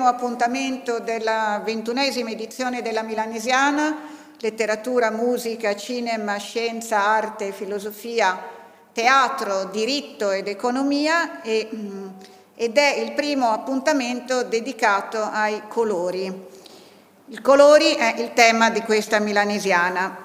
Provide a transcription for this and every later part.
primo appuntamento della ventunesima edizione della Milanesiana, letteratura, musica, cinema, scienza, arte, filosofia, teatro, diritto ed economia e, mm, ed è il primo appuntamento dedicato ai colori. I colori è il tema di questa Milanesiana.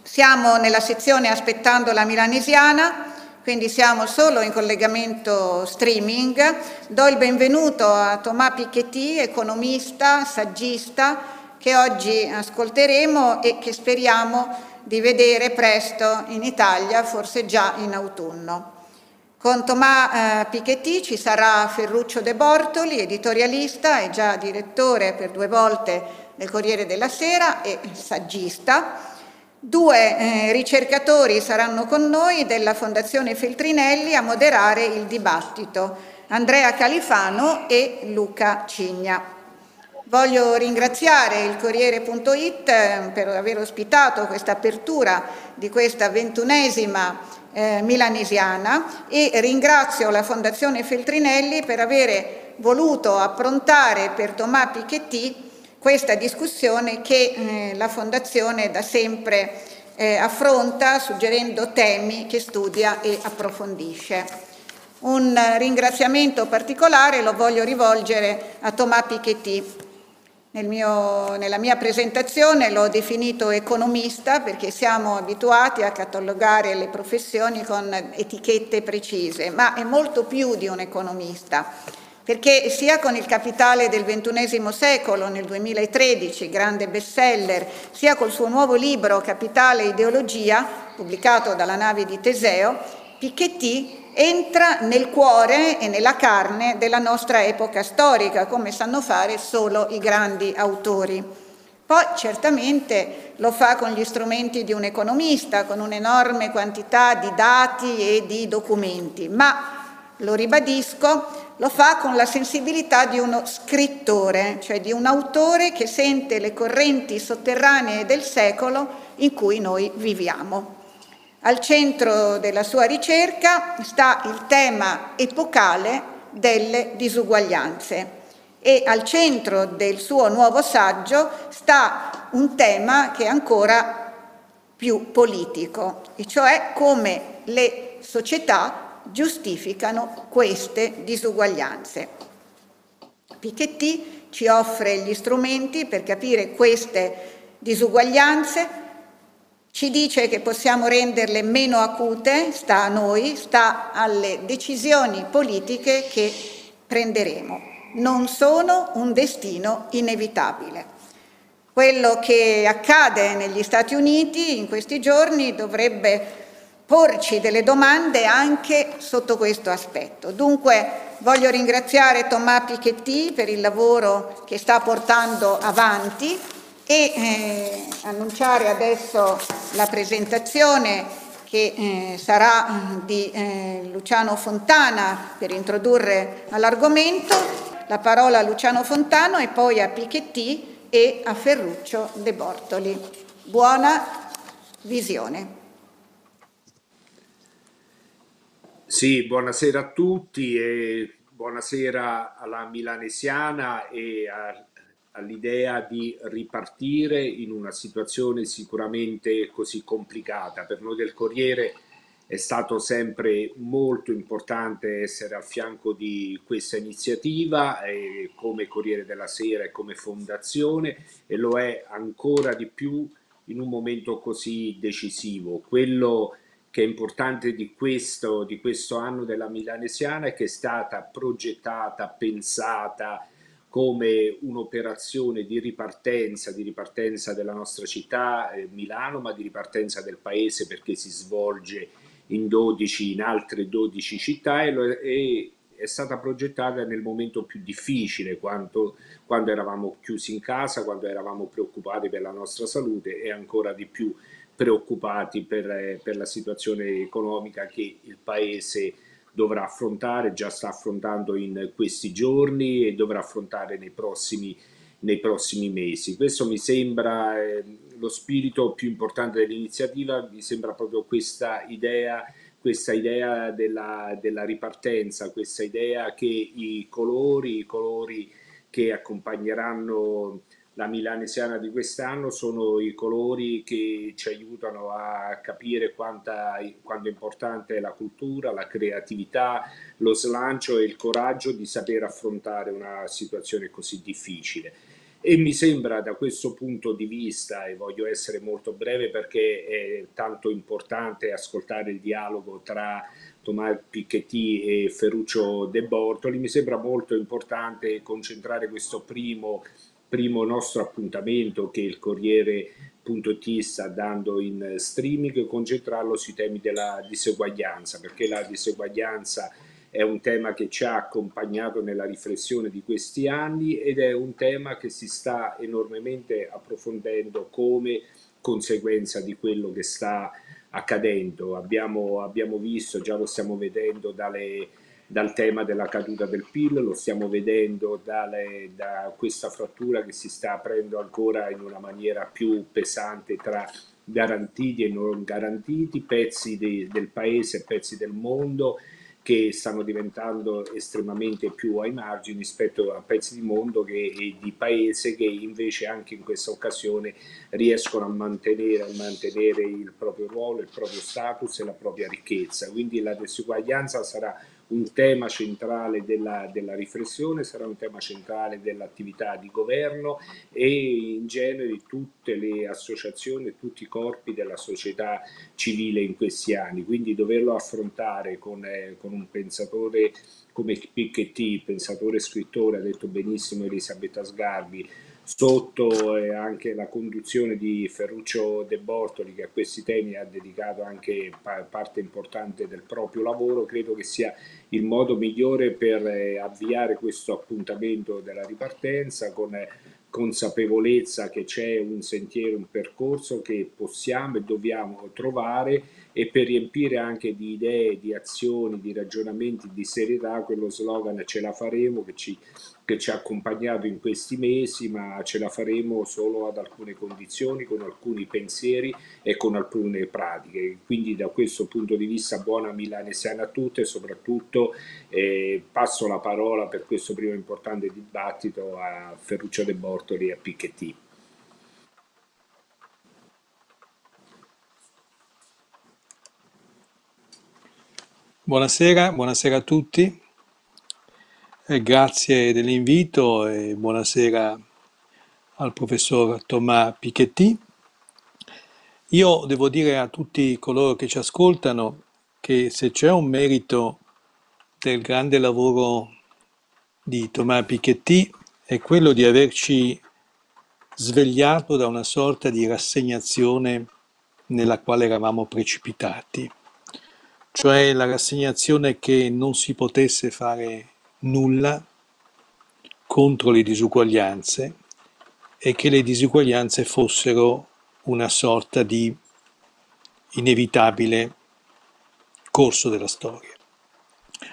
Siamo nella sezione Aspettando la Milanesiana quindi siamo solo in collegamento streaming. Do il benvenuto a Thomas Piketty, economista, saggista, che oggi ascolteremo e che speriamo di vedere presto in Italia, forse già in autunno. Con Thomas eh, Piketty ci sarà Ferruccio De Bortoli, editorialista e già direttore per due volte del Corriere della Sera e saggista. Due eh, ricercatori saranno con noi della Fondazione Feltrinelli a moderare il dibattito, Andrea Califano e Luca Cigna. Voglio ringraziare il Corriere.it eh, per aver ospitato questa apertura di questa ventunesima eh, milanesiana e ringrazio la Fondazione Feltrinelli per avere voluto approntare per Tomà Piketty questa discussione che eh, la Fondazione da sempre eh, affronta suggerendo temi che studia e approfondisce. Un ringraziamento particolare lo voglio rivolgere a Thomas Piketty. Nel mio, nella mia presentazione l'ho definito economista perché siamo abituati a catalogare le professioni con etichette precise, ma è molto più di un economista perché sia con il capitale del XXI secolo nel 2013, grande bestseller, sia col suo nuovo libro Capitale e Ideologia, pubblicato dalla nave di Teseo, Piketty entra nel cuore e nella carne della nostra epoca storica, come sanno fare solo i grandi autori. Poi certamente lo fa con gli strumenti di un economista, con un'enorme quantità di dati e di documenti, ma, lo ribadisco, lo fa con la sensibilità di uno scrittore, cioè di un autore che sente le correnti sotterranee del secolo in cui noi viviamo. Al centro della sua ricerca sta il tema epocale delle disuguaglianze e al centro del suo nuovo saggio sta un tema che è ancora più politico, e cioè come le società giustificano queste disuguaglianze. Piketty ci offre gli strumenti per capire queste disuguaglianze, ci dice che possiamo renderle meno acute, sta a noi, sta alle decisioni politiche che prenderemo. Non sono un destino inevitabile. Quello che accade negli Stati Uniti in questi giorni dovrebbe porci delle domande anche sotto questo aspetto. Dunque voglio ringraziare Tommà Pichetti per il lavoro che sta portando avanti e eh, annunciare adesso la presentazione che eh, sarà eh, di eh, Luciano Fontana per introdurre all'argomento, la parola a Luciano Fontano e poi a Pichetti e a Ferruccio De Bortoli. Buona visione. Sì, buonasera a tutti e buonasera alla milanesiana e a, all'idea di ripartire in una situazione sicuramente così complicata. Per noi del Corriere è stato sempre molto importante essere al fianco di questa iniziativa eh, come Corriere della Sera e come fondazione e lo è ancora di più in un momento così decisivo. Quello che è importante di questo, di questo anno della Milanesiana è che è stata progettata, pensata come un'operazione di ripartenza, di ripartenza della nostra città, eh, Milano, ma di ripartenza del paese perché si svolge in, 12, in altre 12 città e, lo, e è stata progettata nel momento più difficile, quando, quando eravamo chiusi in casa, quando eravamo preoccupati per la nostra salute e ancora di più preoccupati per, eh, per la situazione economica che il Paese dovrà affrontare, già sta affrontando in questi giorni e dovrà affrontare nei prossimi, nei prossimi mesi. Questo mi sembra eh, lo spirito più importante dell'iniziativa, mi sembra proprio questa idea, questa idea della, della, ripartenza, questa idea che i colori, i colori che accompagneranno la milanesiana di quest'anno sono i colori che ci aiutano a capire quanta, quanto è la cultura, la creatività, lo slancio e il coraggio di saper affrontare una situazione così difficile. E mi sembra da questo punto di vista, e voglio essere molto breve perché è tanto importante ascoltare il dialogo tra Tommaso Piketty e Ferruccio De Bortoli, mi sembra molto importante concentrare questo primo primo nostro appuntamento che il Corriere.it sta dando in streaming, concentrarlo sui temi della diseguaglianza, perché la diseguaglianza è un tema che ci ha accompagnato nella riflessione di questi anni ed è un tema che si sta enormemente approfondendo come conseguenza di quello che sta accadendo. Abbiamo, abbiamo visto, già lo stiamo vedendo dalle dal tema della caduta del PIL, lo stiamo vedendo dalle, da questa frattura che si sta aprendo ancora in una maniera più pesante tra garantiti e non garantiti, pezzi di, del paese, pezzi del mondo che stanno diventando estremamente più ai margini rispetto a pezzi di mondo che, e di paese che invece anche in questa occasione riescono a mantenere, a mantenere il proprio ruolo, il proprio status e la propria ricchezza. Quindi la disuguaglianza sarà un tema centrale della, della, riflessione, sarà un tema centrale dell'attività di governo e in genere tutte le associazioni tutti i corpi della società civile in questi anni. Quindi doverlo affrontare con, eh, con un pensatore come Piketty, pensatore e scrittore, ha detto benissimo Elisabetta Sgarbi, sotto e anche la conduzione di Ferruccio De Bortoli che a questi temi ha dedicato anche parte importante del proprio lavoro, credo che sia il modo migliore per eh, avviare questo appuntamento della ripartenza con consapevolezza che c'è un sentiero, un percorso che possiamo e dobbiamo trovare e per riempire anche di idee, di azioni, di ragionamenti, di serietà quello slogan ce la faremo che ci, che ci ha accompagnato in questi mesi, ma ce la faremo solo ad alcune condizioni, con alcuni pensieri e con alcune pratiche. Quindi da questo punto di vista buona milanesiana a tutte e soprattutto eh, passo la parola per questo primo importante dibattito a Ferruccio De Bortoli e a Piketty. Buonasera, buonasera a tutti, e eh, grazie dell'invito e buonasera al professor Thomas Piketty. Io devo dire a tutti coloro che ci ascoltano che se c'è un merito del grande lavoro di Thomas Piketty è quello di averci svegliato da una sorta di rassegnazione nella quale eravamo precipitati cioè la rassegnazione che non si potesse fare nulla contro le disuguaglianze e che le disuguaglianze fossero una sorta di inevitabile corso della storia.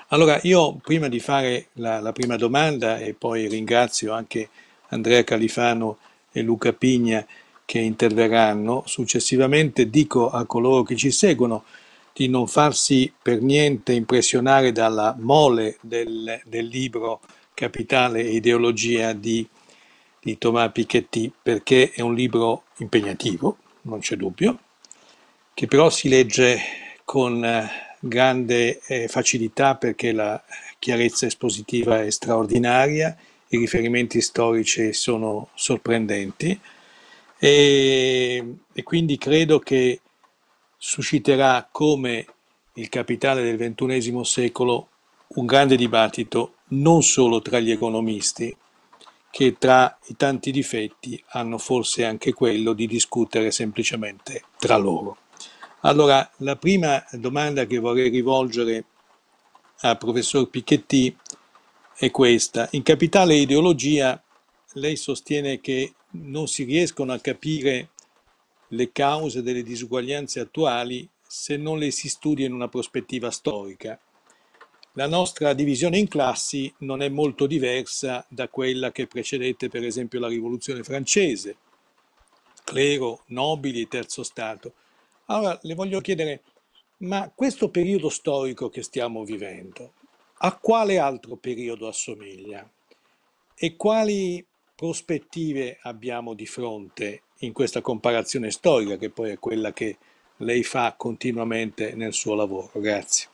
Allora io prima di fare la, la prima domanda e poi ringrazio anche Andrea Califano e Luca Pigna che interverranno successivamente, dico a coloro che ci seguono di non farsi per niente impressionare dalla mole del, del libro Capitale e ideologia di, di Thomas Piketty, perché è un libro impegnativo, non c'è dubbio, che però si legge con eh, grande eh, facilità perché la chiarezza espositiva è straordinaria, i riferimenti storici sono sorprendenti e, e quindi credo che susciterà come il capitale del XXI secolo un grande dibattito non solo tra gli economisti, che tra i tanti difetti hanno forse anche quello di discutere semplicemente tra loro. Allora, la prima domanda che vorrei rivolgere al professor Piketty è questa. In Capitale e Ideologia lei sostiene che non si riescono a capire le cause delle disuguaglianze attuali se non le si studia in una prospettiva storica. La nostra divisione in classi non è molto diversa da quella che precedette per esempio la rivoluzione francese, clero, nobili e terzo stato. Allora le voglio chiedere, ma questo periodo storico che stiamo vivendo, a quale altro periodo assomiglia? E quali prospettive abbiamo di fronte in questa comparazione storica che poi è quella che lei fa continuamente nel suo lavoro. Grazie.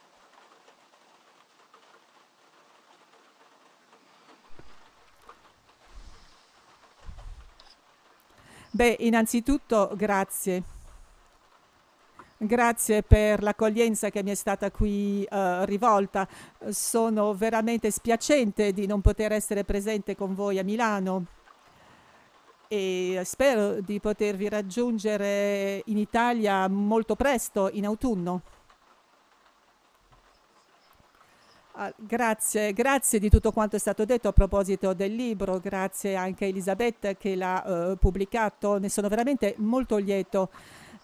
Beh, innanzitutto grazie. Grazie per l'accoglienza che mi è stata qui eh, rivolta. Sono veramente spiacente di non poter essere presente con voi a Milano e spero di potervi raggiungere in Italia molto presto, in autunno. Ah, grazie, grazie di tutto quanto è stato detto a proposito del libro, grazie anche a Elisabetta che l'ha eh, pubblicato, ne sono veramente molto lieto.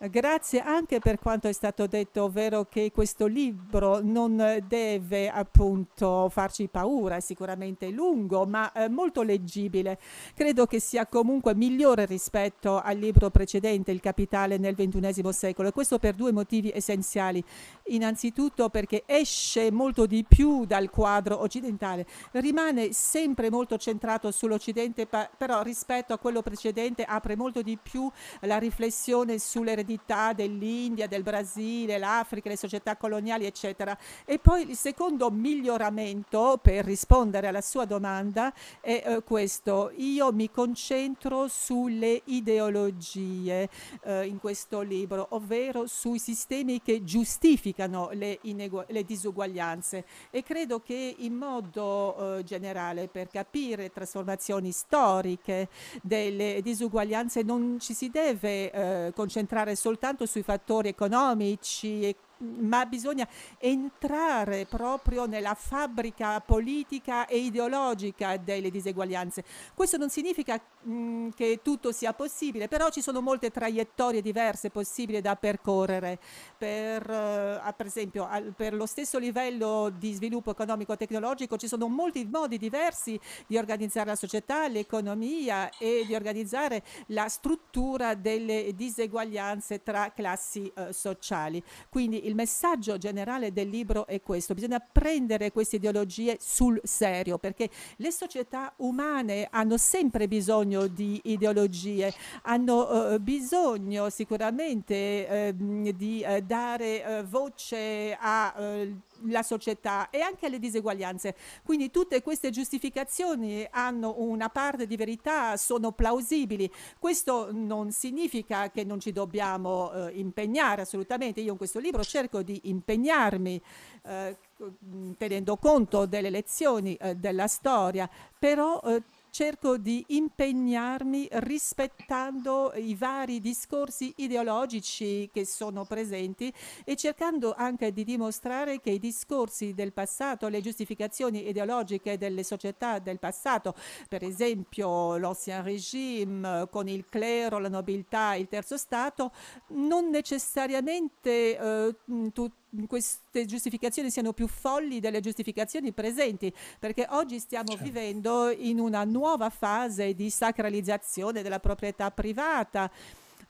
Grazie anche per quanto è stato detto, ovvero che questo libro non deve appunto farci paura, è sicuramente lungo ma eh, molto leggibile. Credo che sia comunque migliore rispetto al libro precedente, Il Capitale nel XXI secolo, e questo per due motivi essenziali. Innanzitutto perché esce molto di più dal quadro occidentale, rimane sempre molto centrato sull'Occidente, però rispetto a quello precedente apre molto di più la riflessione sulle aridità dell'India, del Brasile, l'Africa, le società coloniali, eccetera. E poi il secondo miglioramento, per rispondere alla sua domanda, è eh, questo. Io mi concentro sulle ideologie eh, in questo libro, ovvero sui sistemi che giustificano le, le disuguaglianze. E credo che in modo eh, generale, per capire trasformazioni storiche delle disuguaglianze, non ci si deve eh, concentrare soltanto sui fattori economici e ma bisogna entrare proprio nella fabbrica politica e ideologica delle diseguaglianze. Questo non significa mh, mm, che tutto sia possibile, però ci sono molte traiettorie diverse possibili da percorrere. Per, eh, per esempio, al, per lo stesso livello di sviluppo economico e tecnologico ci sono molti modi diversi di organizzare la società, l'economia e di organizzare la struttura delle diseguaglianze tra classi eh, sociali. Quindi il messaggio generale del libro è questo, bisogna prendere queste ideologie sul serio perché le società umane hanno sempre bisogno di ideologie, hanno eh, bisogno sicuramente eh, di eh, dare eh, voce a eh, la società e anche alle diseguaglianze. Quindi tutte queste giustificazioni hanno una parte di verità, sono plausibili. Questo non significa che non ci dobbiamo eh, impegnare assolutamente. Io in questo libro cerco di impegnarmi. Eh, tenendo conto delle lezioni eh, della storia, però eh, cerco di impegnarmi rispettando i vari discorsi ideologici che sono presenti e cercando anche di dimostrare che i discorsi del passato, le giustificazioni ideologiche delle società del passato, per esempio l'ancien Régime con il clero, la nobiltà, il terzo stato, non necessariamente eh, tutti queste giustificazioni siano più folli delle giustificazioni presenti, perché oggi stiamo certo. vivendo in una nuova fase di sacralizzazione della proprietà privata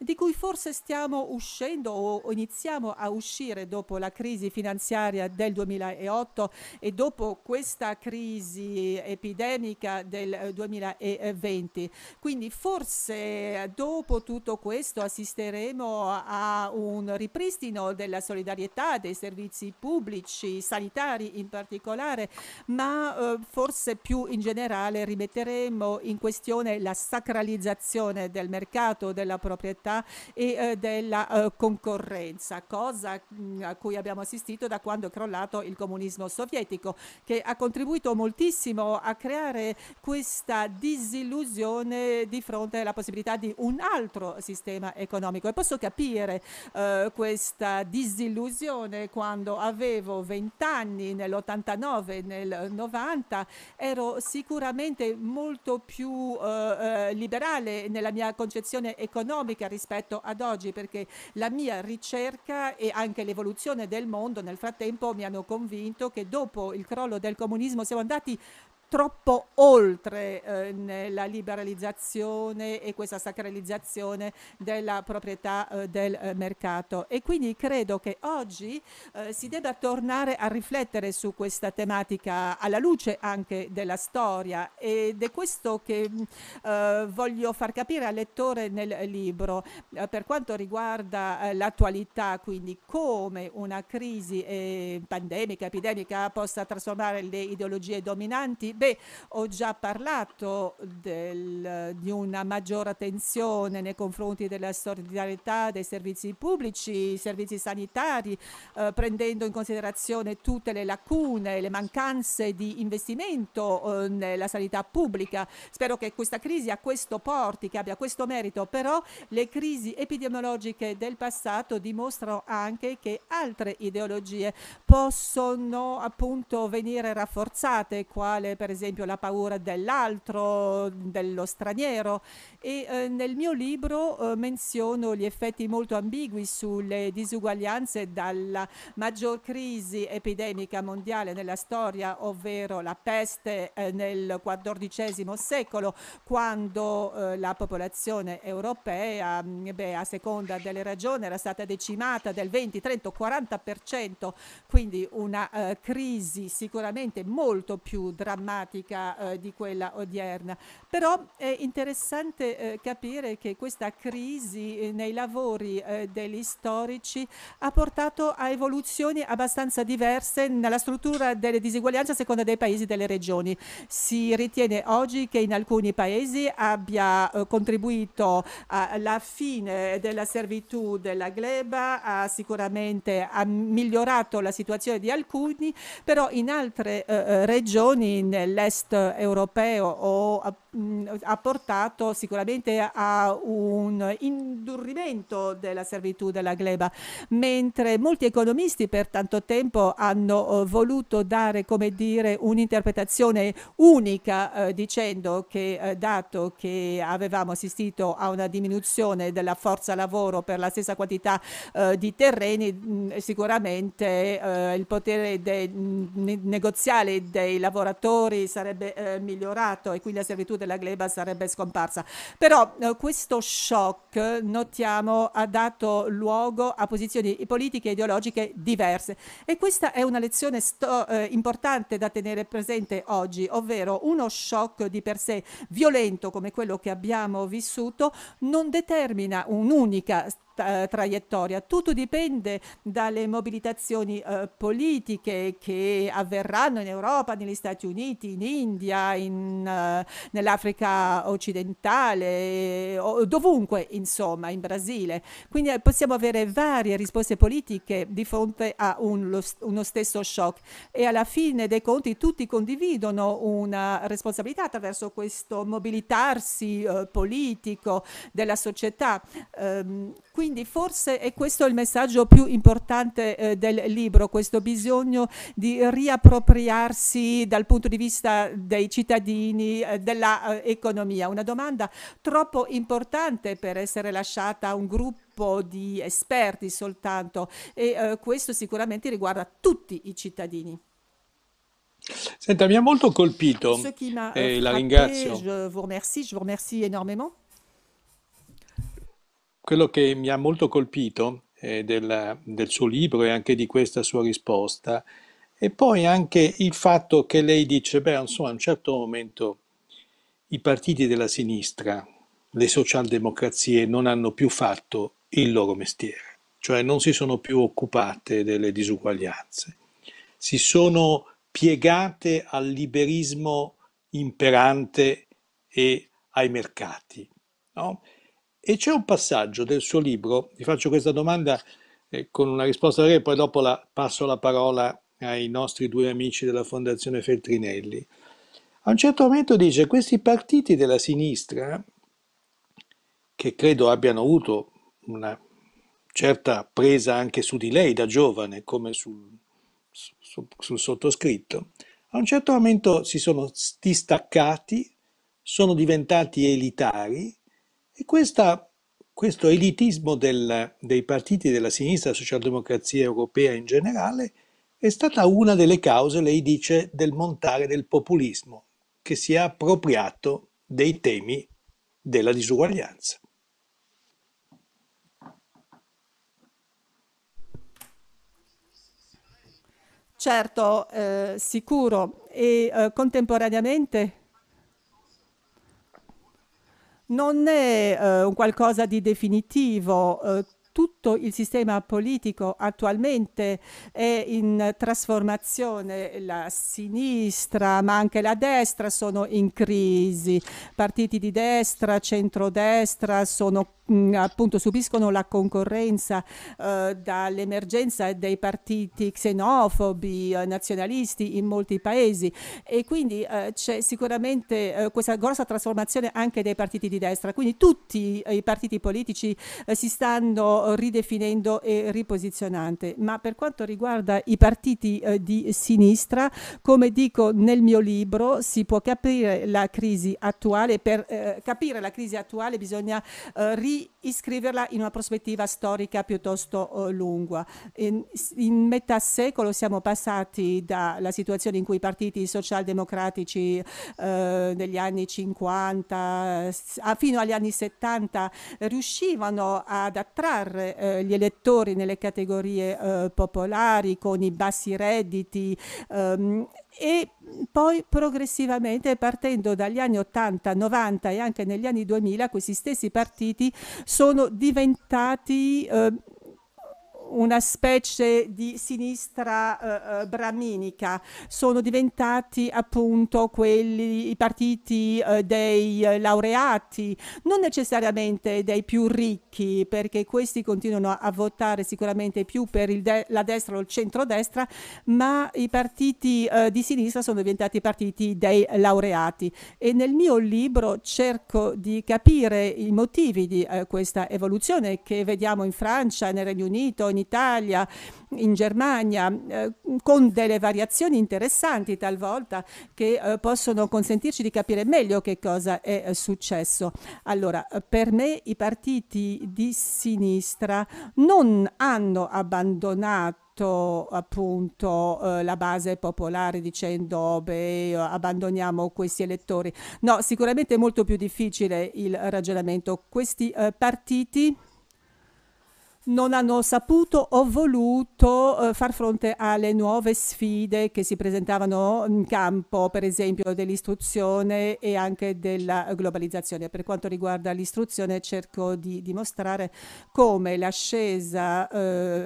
di cui forse stiamo uscendo o iniziamo a uscire dopo la crisi finanziaria del 2008 e dopo questa crisi epidemica del 2020. Eh, Quindi forse dopo tutto questo assisteremo a un ripristino della solidarietà, dei servizi pubblici, sanitari in particolare, ma eh, forse più in generale rimetteremo in questione la sacralizzazione del mercato della proprietà libertà e eh, della eh, concorrenza, cosa mm, a cui abbiamo assistito da quando è crollato il comunismo sovietico, che ha contribuito moltissimo a creare questa disillusione di fronte alla possibilità di un altro sistema economico. E posso capire eh, questa disillusione quando avevo 20 anni, nell'89, nel 90, ero sicuramente molto più eh, eh, liberale nella mia concezione economica rispetto rispetto ad oggi perché la mia ricerca e anche l'evoluzione del mondo nel frattempo mi hanno convinto che dopo il crollo del comunismo siamo andati troppo oltre eh, nella liberalizzazione e questa sacralizzazione della proprietà eh, del eh, mercato e quindi credo che oggi eh, si debba tornare a riflettere su questa tematica alla luce anche della storia ed è questo che mm, eh, voglio far capire al lettore nel libro eh, per quanto riguarda l'attualità quindi come una crisi pandemica epidemica possa trasformare le ideologie dominanti Beh, ho già parlato del, di una maggiore attenzione nei confronti della solidarietà dei servizi pubblici, servizi sanitari, eh, prendendo in considerazione tutte le lacune, le mancanze di investimento eh, nella sanità pubblica. Spero che questa crisi a questo porti, che abbia questo merito, però le crisi epidemiologiche del passato dimostrano anche che altre ideologie possono appunto venire rafforzate, quale per per esempio la paura dell'altro, dello straniero e eh, nel mio libro eh, menziono gli effetti molto ambigui sulle disuguaglianze dalla maggior crisi epidemica mondiale nella storia, ovvero la peste eh, nel XIV secolo, quando eh, la popolazione europea, mm, beh, a seconda delle ragioni, era stata decimata del 20, 30 40%, quindi una eh, crisi sicuramente molto più drammatica drammatica eh, di quella odierna. Però è interessante eh, capire che questa crisi eh, nei lavori eh, degli storici ha portato a evoluzioni abbastanza diverse nella struttura delle diseguaglianze a seconda dei paesi e delle regioni. Si ritiene oggi che in alcuni paesi abbia eh, contribuito alla fine della servitù della gleba, ha sicuramente ha migliorato la situazione di alcuni, però in altre eh, regioni, nel dell'est europeo o mh, mm, ha portato sicuramente a un indurrimento della servitù della gleba, mentre molti economisti per tanto tempo hanno eh, voluto dare, come dire, un'interpretazione unica eh, dicendo che eh, dato che avevamo assistito a una diminuzione della forza lavoro per la stessa quantità eh, di terreni, mh, mm, sicuramente eh, il potere de mm, negoziale dei lavoratori sarebbe eh, migliorato e quindi la servitù della gleba sarebbe scomparsa. Però eh, questo shock, notiamo, ha dato luogo a posizioni politiche e ideologiche diverse e questa è una lezione sto- eh, importante da tenere presente oggi, ovvero uno shock di per sé violento come quello che abbiamo vissuto non determina un'unica eh, traiettoria. Tutto dipende dalle mobilitazioni eh, politiche che avverranno in Europa, negli Stati Uniti, in India, in, eh, nell'Africa occidentale, eh, o, dovunque insomma, in Brasile. Quindi eh, possiamo avere varie risposte politiche di fronte a un, lo, uno stesso shock e alla fine dei conti tutti condividono una responsabilità attraverso questo mobilitarsi eh, politico della società. Ehm, quindi forse è questo il messaggio più importante eh, del libro, questo bisogno di riappropriarsi dal punto di vista dei cittadini, eh, dell'economia. Eh, Una domanda troppo importante per essere lasciata a un gruppo di esperti soltanto e eh, questo sicuramente riguarda tutti i cittadini. Senta, mi ha molto colpito. Ce qui m'a eh, eh la ringrazio. Je vous remercie, je vous remercie énormément. Quello che mi ha molto colpito eh, del, del suo libro e anche di questa sua risposta e poi anche il fatto che lei dice, beh, insomma, a un certo momento i partiti della sinistra, le socialdemocrazie, non hanno più fatto il loro mestiere, cioè non si sono più occupate delle disuguaglianze, si sono piegate al liberismo imperante e ai mercati. No? E c'è un passaggio del suo libro, vi faccio questa domanda eh, con una risposta breve, poi dopo la, passo la parola ai nostri due amici della Fondazione Feltrinelli. A un certo momento dice questi partiti della sinistra, che credo abbiano avuto una certa presa anche su di lei da giovane, come sul, sul, sul sottoscritto, a un certo momento si sono distaccati, sono diventati elitari e questa, questo elitismo del, dei partiti della sinistra, socialdemocrazia europea in generale, è stata una delle cause, lei dice, del montare del populismo che si è appropriato dei temi della disuguaglianza. Certo, eh, sicuro e eh, contemporaneamente non è eh, un qualcosa di definitivo. Eh, tutto il sistema politico attualmente è in trasformazione, la sinistra ma anche la destra sono in crisi, partiti di destra, centrodestra sono mh, mm, appunto subiscono la concorrenza eh, dall'emergenza dei partiti xenofobi, eh, nazionalisti in molti paesi e quindi eh, c'è sicuramente eh, questa grossa trasformazione anche dei partiti di destra, quindi tutti i partiti politici eh, si stanno ridefinendo e riposizionando, ma per quanto riguarda i partiti eh, di sinistra, come dico nel mio libro, si può capire la crisi attuale, per capire la crisi attuale bisogna eh, ri- iscriverla in una prospettiva storica piuttosto eh, lunga. In, in, metà secolo siamo passati dalla situazione in cui i partiti socialdemocratici eh, negli anni 50 fino agli anni 70 riuscivano ad attrarre eh, gli elettori nelle categorie eh, popolari con i bassi redditi ehm, e poi progressivamente partendo dagli anni 80, 90 e anche negli anni 2000 questi stessi partiti sono diventati eh, una specie di sinistra eh, eh, braminica, sono diventati appunto quelli, i partiti eh, dei eh, laureati, non necessariamente dei più ricchi, perché questi continuano a votare sicuramente più per de la destra o il centrodestra, ma i partiti eh, di sinistra sono diventati i partiti dei laureati. E nel mio libro cerco di capire i motivi di eh, questa evoluzione che vediamo in Francia, nel Regno Unito, in Italia, in Germania, eh, con delle variazioni interessanti talvolta che eh, possono consentirci di capire meglio che cosa è eh, successo. Allora, eh, per me i partiti di sinistra non hanno abbandonato appunto eh, la base popolare dicendo beh abbandoniamo questi elettori no sicuramente è molto più difficile il ragionamento questi eh, partiti non hanno saputo o voluto eh, far fronte alle nuove sfide che si presentavano in campo, per esempio dell'istruzione e anche della globalizzazione. Per quanto riguarda l'istruzione cerco di dimostrare come l'ascesa eh,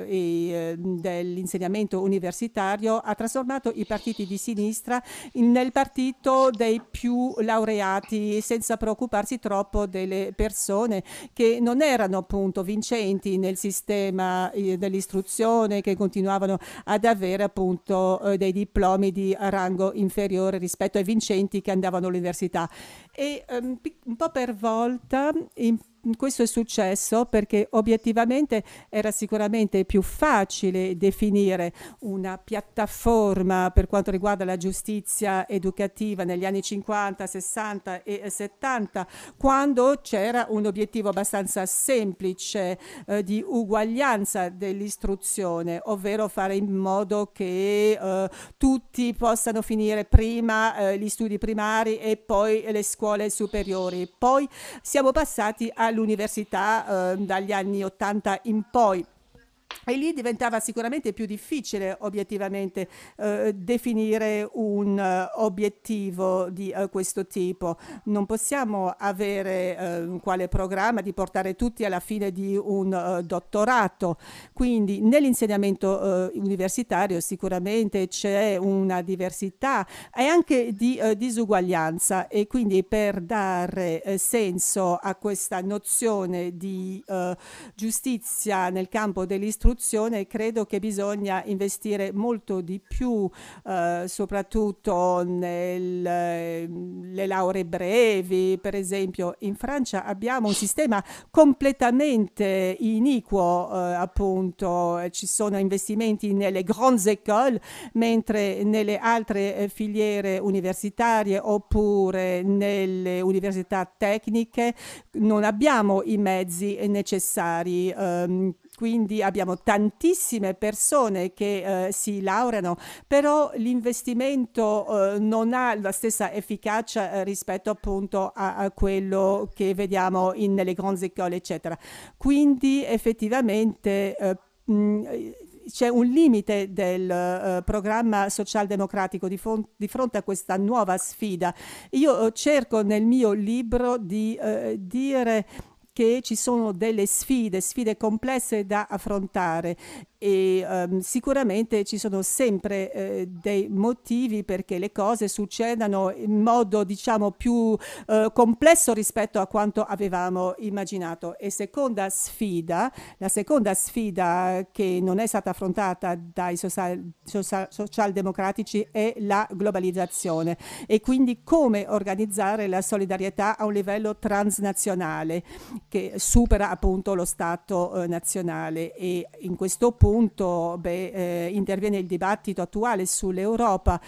eh dell'insegnamento universitario ha trasformato i partiti di sinistra nel partito dei più laureati senza preoccuparsi troppo delle persone che non erano appunto vincenti nel sistema eh, dell'istruzione che continuavano ad avere appunto eh, dei diplomi di rango inferiore rispetto ai vincenti che andavano all'università e um, un po' per volta in questo è successo perché obiettivamente era sicuramente più facile definire una piattaforma per quanto riguarda la giustizia educativa negli anni 50, 60 e 70, quando c'era un obiettivo abbastanza semplice eh, di uguaglianza dell'istruzione, ovvero fare in modo che eh, tutti possano finire prima eh, gli studi primari e poi le scuole superiori. Poi siamo passati al all'università eh, dagli anni 80 in poi. E lì diventava sicuramente più difficile obiettivamente eh, definire un uh, obiettivo di uh, questo tipo. Non possiamo avere uh, quale programma di portare tutti alla fine di un dottorato. Quindi nell'insegnamento universitario sicuramente c'è una diversità e anche di disuguaglianza e quindi per dare senso a questa nozione di giustizia nel campo dell'istruzione dell'istruzione, credo che bisogna investire molto di più eh, soprattutto nelle ehm, lauree brevi, per esempio in Francia abbiamo un sistema completamente iniquo, eh, appunto ci sono investimenti nelle grandes écoles, mentre nelle altre eh, filiere universitarie oppure nelle università tecniche non abbiamo i mezzi necessari ehm, quindi abbiamo tantissime persone che eh, si laureano, però l'investimento eh, non ha la stessa efficacia eh, rispetto appunto a, a, quello che vediamo in, nelle grandi scuole, eccetera. Quindi effettivamente eh, mh, c'è un limite del uh, programma socialdemocratico di, di, fronte a questa nuova sfida. Io eh, cerco nel mio libro di uh, dire che ci sono delle sfide, sfide complesse da affrontare e um, sicuramente ci sono sempre eh, dei motivi perché le cose succedano in modo diciamo più eh, complesso rispetto a quanto avevamo immaginato e seconda sfida la seconda sfida che non è stata affrontata dai social, social, socialdemocratici è la globalizzazione e quindi come organizzare la solidarietà a un livello transnazionale che supera appunto lo Stato eh, nazionale e in questo punto appunto beh, eh, interviene il dibattito attuale sull'Europa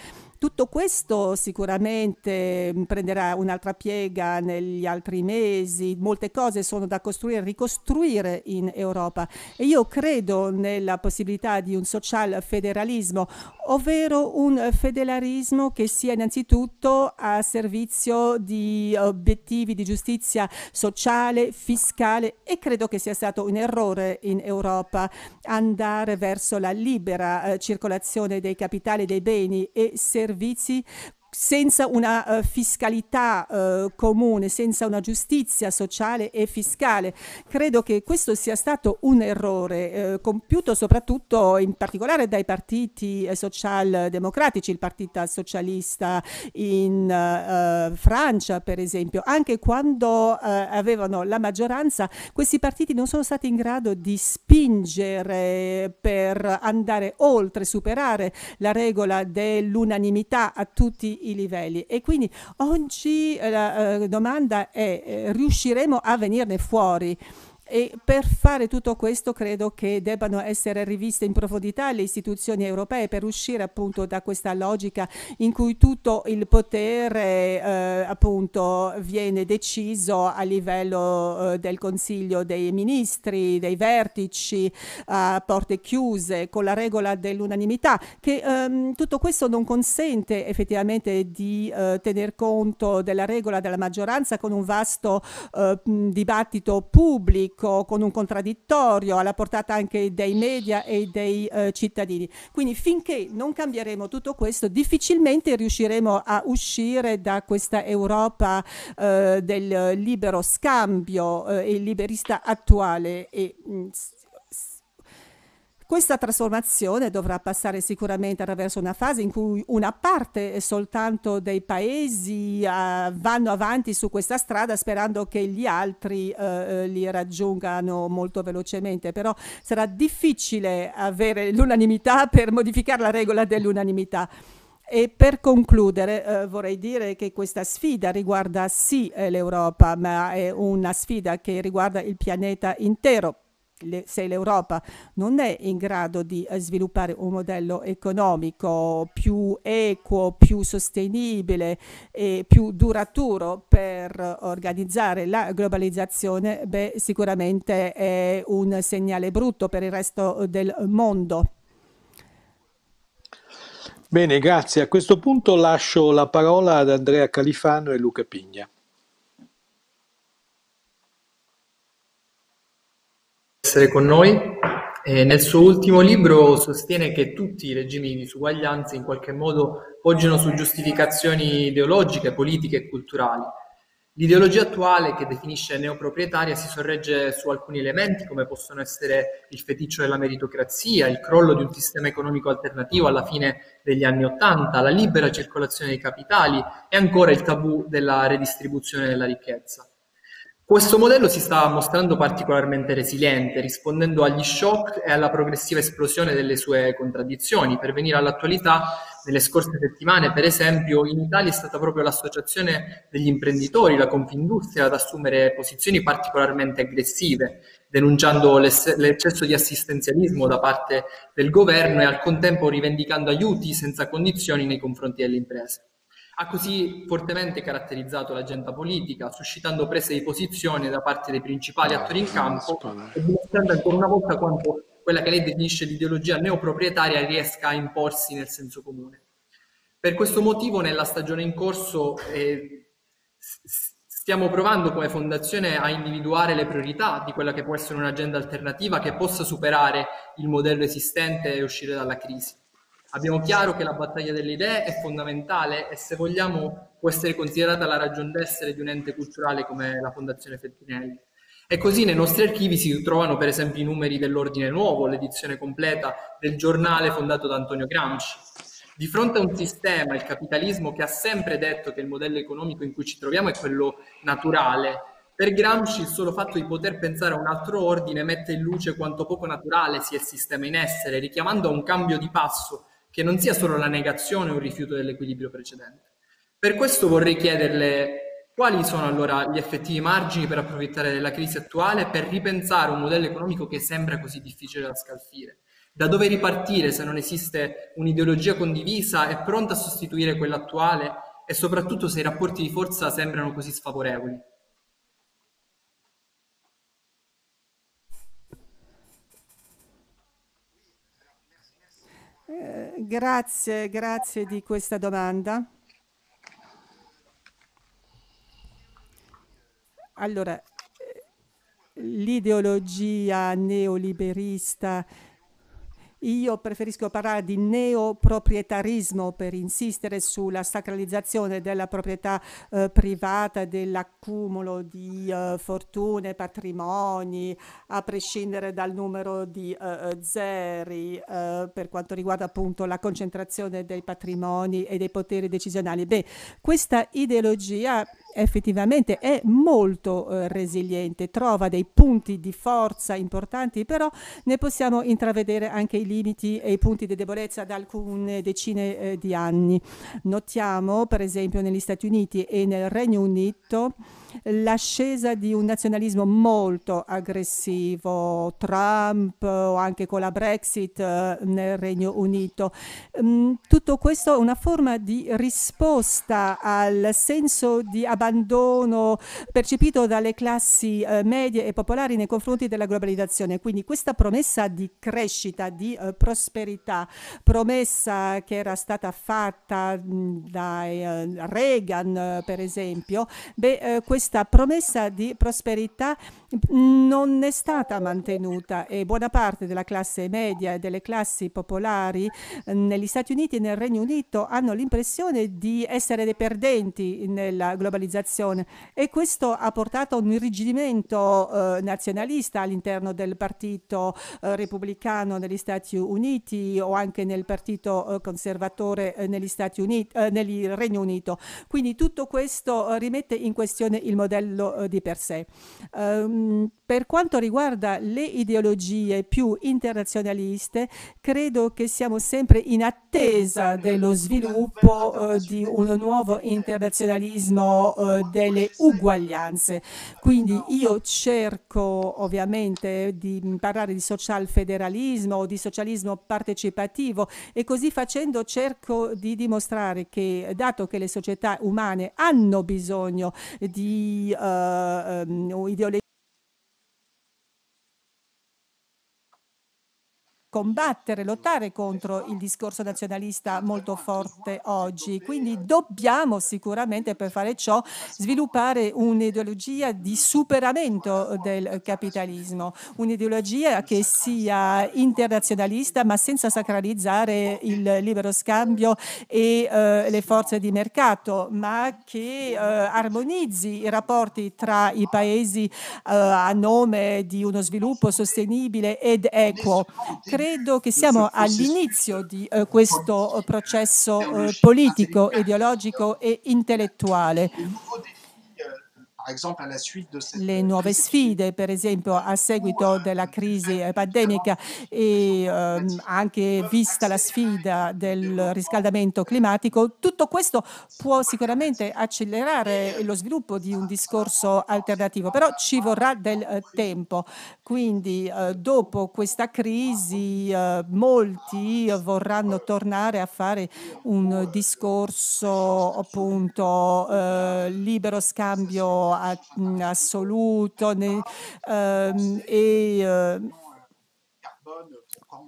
tutto questo sicuramente mm, prenderà un'altra piega negli altri mesi, molte cose sono da costruire e ricostruire in Europa e io credo nella possibilità di un social federalismo, ovvero un federalismo che sia innanzitutto a servizio di obiettivi di giustizia sociale, fiscale e credo che sia stato un errore in Europa andare verso la libera eh, circolazione dei capitali, dei beni e servizi віці senza una uh, fiscalità uh, comune, senza una giustizia sociale e fiscale. Credo che questo sia stato un errore uh, compiuto soprattutto in particolare dai partiti socialdemocratici, il Partito Socialista in Francia per esempio, anche quando avevano la maggioranza, questi partiti non sono stati in grado di spingere per andare oltre, superare la regola dell'unanimità a tutti i i livelli. E quindi oggi eh, la eh, domanda è eh, riusciremo a venirne fuori? E per fare tutto questo credo che debbano essere riviste in profondità le istituzioni europee per uscire appunto da questa logica in cui tutto il potere eh, appunto viene deciso a livello eh, del Consiglio dei Ministri, dei vertici, a porte chiuse, con la regola dell'unanimità, che ehm, tutto questo non consente effettivamente di eh, tener conto della regola della maggioranza con un vasto eh, dibattito pubblico ricco, con un contraddittorio alla portata anche dei media e dei eh, cittadini. Quindi finché non cambieremo tutto questo, difficilmente riusciremo a uscire da questa Europa eh, del libero scambio eh, e liberista attuale. E, mh, mm, questa trasformazione dovrà passare sicuramente attraverso una fase in cui una parte soltanto dei paesi uh, vanno avanti su questa strada sperando che gli altri uh, li raggiungano molto velocemente, però sarà difficile avere l'unanimità per modificare la regola dell'unanimità. E per concludere eh, vorrei dire che questa sfida riguarda sì l'Europa, ma è una sfida che riguarda il pianeta intero le, se l'Europa non è in grado di eh, sviluppare un modello economico più equo, più sostenibile e più duraturo per organizzare la globalizzazione, beh, sicuramente è un segnale brutto per il resto del mondo. Bene, grazie. A questo punto lascio la parola ad Andrea Califano e Luca Pigna. essere con noi. E nel suo ultimo libro sostiene che tutti i regimi di disuguaglianza in qualche modo poggiano su giustificazioni ideologiche, politiche e culturali. L'ideologia attuale, che definisce neoproprietaria, si sorregge su alcuni elementi come possono essere il feticcio della meritocrazia, il crollo di un sistema economico alternativo alla fine degli anni Ottanta, la libera circolazione dei capitali e ancora il tabù della redistribuzione della ricchezza. Questo modello si sta mostrando particolarmente resiliente, rispondendo agli shock e alla progressiva esplosione delle sue contraddizioni. Per venire all'attualità, nelle scorse settimane, per esempio, in Italia è stata proprio l'Associazione degli imprenditori, la Confindustria, ad assumere posizioni particolarmente aggressive, denunciando l'eccesso di assistenzialismo da parte del governo e al contempo rivendicando aiuti senza condizioni nei confronti delle imprese ha così fortemente caratterizzato l'agenda politica, suscitando prese di posizione da parte dei principali ah, attori in campo e dimostrando ancora una volta quanto quella che lei definisce l'ideologia neoproprietaria riesca a imporsi nel senso comune. Per questo motivo nella stagione in corso eh, stiamo provando come fondazione a individuare le priorità di quella che può essere un'agenda alternativa che possa superare il modello esistente e uscire dalla crisi. Abbiamo chiaro che la battaglia delle idee è fondamentale e se vogliamo può essere considerata la ragion d'essere di un ente culturale come la Fondazione Fettinelli. E così nei nostri archivi si trovano per esempio i numeri dell'Ordine Nuovo, l'edizione completa del giornale fondato da Antonio Gramsci. Di fronte a un sistema, il capitalismo, che ha sempre detto che il modello economico in cui ci troviamo è quello naturale, per Gramsci il solo fatto di poter pensare a un altro ordine mette in luce quanto poco naturale sia il sistema in essere, richiamando a un cambio di passo che non sia solo la negazione o il rifiuto dell'equilibrio precedente. Per questo vorrei chiederle quali sono allora gli effettivi margini per approfittare della crisi attuale per ripensare un modello economico che sembra così difficile da scalfire? Da dove ripartire se non esiste un'ideologia condivisa e pronta a sostituire quella attuale e soprattutto se i rapporti di forza sembrano così sfavorevoli? grazie, grazie di questa domanda. Allora, l'ideologia neoliberista io preferisco parlare di neoproprietarismo per insistere sulla sacralizzazione della proprietà eh, privata, dell'accumulo di eh, fortune, patrimoni, a prescindere dal numero di eh, eh zeri eh, per quanto riguarda appunto la concentrazione dei patrimoni e dei poteri decisionali. Beh, questa ideologia effettivamente è molto eh, resiliente, trova dei punti di forza importanti, però ne possiamo intravedere anche i limiti e i punti di debolezza da alcune decine eh, di anni. Notiamo per esempio negli Stati Uniti e nel Regno Unito l'ascesa di un nazionalismo molto aggressivo, Trump o anche con la Brexit eh, nel Regno Unito. Mm, tutto questo è una forma di risposta al senso di abbandono percepito dalle classi eh, medie e popolari nei confronti della globalizzazione. Quindi questa promessa di crescita, di eh, prosperità, promessa che era stata fatta mm, da Reagan, per esempio, beh, questo questa promessa di prosperità non è stata mantenuta e buona parte della classe media e delle classi popolari eh, negli Stati Uniti e nel Regno Unito hanno l'impressione di essere dei perdenti nella globalizzazione e questo ha portato a un irrigidimento eh, nazionalista all'interno del partito eh, repubblicano negli Stati Uniti o anche nel partito eh, conservatore eh, negli, Stati Uniti, eh, nel Regno Unito. Quindi tutto questo rimette in questione il modello di per sé. Um, Mm, per quanto riguarda le ideologie più internazionaliste, credo che siamo sempre in attesa dello sviluppo eh, di un nuovo internazionalismo eh, delle uguaglianze. Quindi io cerco ovviamente di parlare di social federalismo o di socialismo partecipativo e così facendo cerco di dimostrare che dato che le società umane hanno bisogno di eh, ehm, ideologie combattere, lottare contro il discorso nazionalista molto forte oggi. Quindi dobbiamo sicuramente per fare ciò sviluppare un'ideologia di superamento del capitalismo, un'ideologia che sia internazionalista ma senza sacralizzare il libero scambio e eh, le forze di mercato, ma che eh, armonizzi i rapporti tra i paesi eh, a nome di uno sviluppo sostenibile ed equo credo che siamo all'inizio di eh, questo processo eh, politico, ideologico e intellettuale le euh, nuove sfide, per esempio a seguito della crisi pandemica e ehm, anche vista la sfida del riscaldamento climatico, tutto questo può sicuramente accelerare lo sviluppo di un discorso alternativo, però ci vorrà del eh, tempo. Quindi eh, dopo questa crisi eh, molti vorranno tornare a fare un discorso appunto eh, libero scambio assoluto né, ehm, e, eh,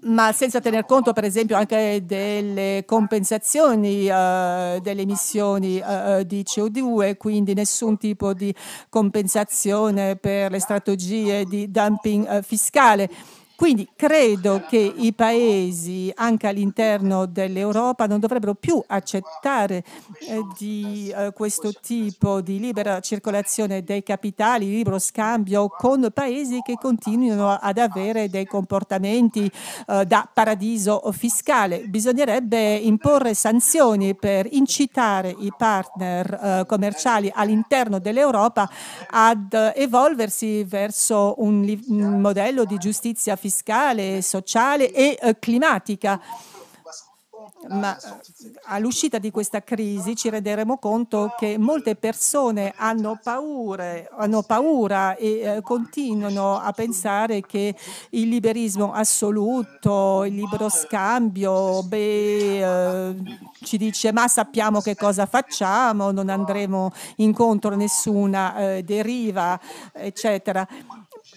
ma senza tener conto per esempio anche delle compensazioni eh, delle emissioni eh, eh di CO2, quindi nessun tipo di compensazione per le strategie di dumping eh, fiscale. Quindi credo che i paesi anche all'interno dell'Europa non dovrebbero più accettare eh, di eh, questo tipo di libera circolazione dei capitali, libero scambio con paesi che continuano ad avere dei comportamenti eh, da paradiso fiscale. Bisognerebbe imporre sanzioni per incitare i partner commerciali all'interno dell'Europa ad evolversi verso un modello di giustizia fiscale fiscale, sociale e eh, climatica. Ma eh, all'uscita di questa crisi ci renderemo conto che molte persone hanno, paure, hanno paura e eh, continuano a pensare che il liberismo assoluto, il libero scambio, beh, eh, ci dice ma sappiamo che cosa facciamo, non andremo incontro a nessuna eh, deriva, eccetera.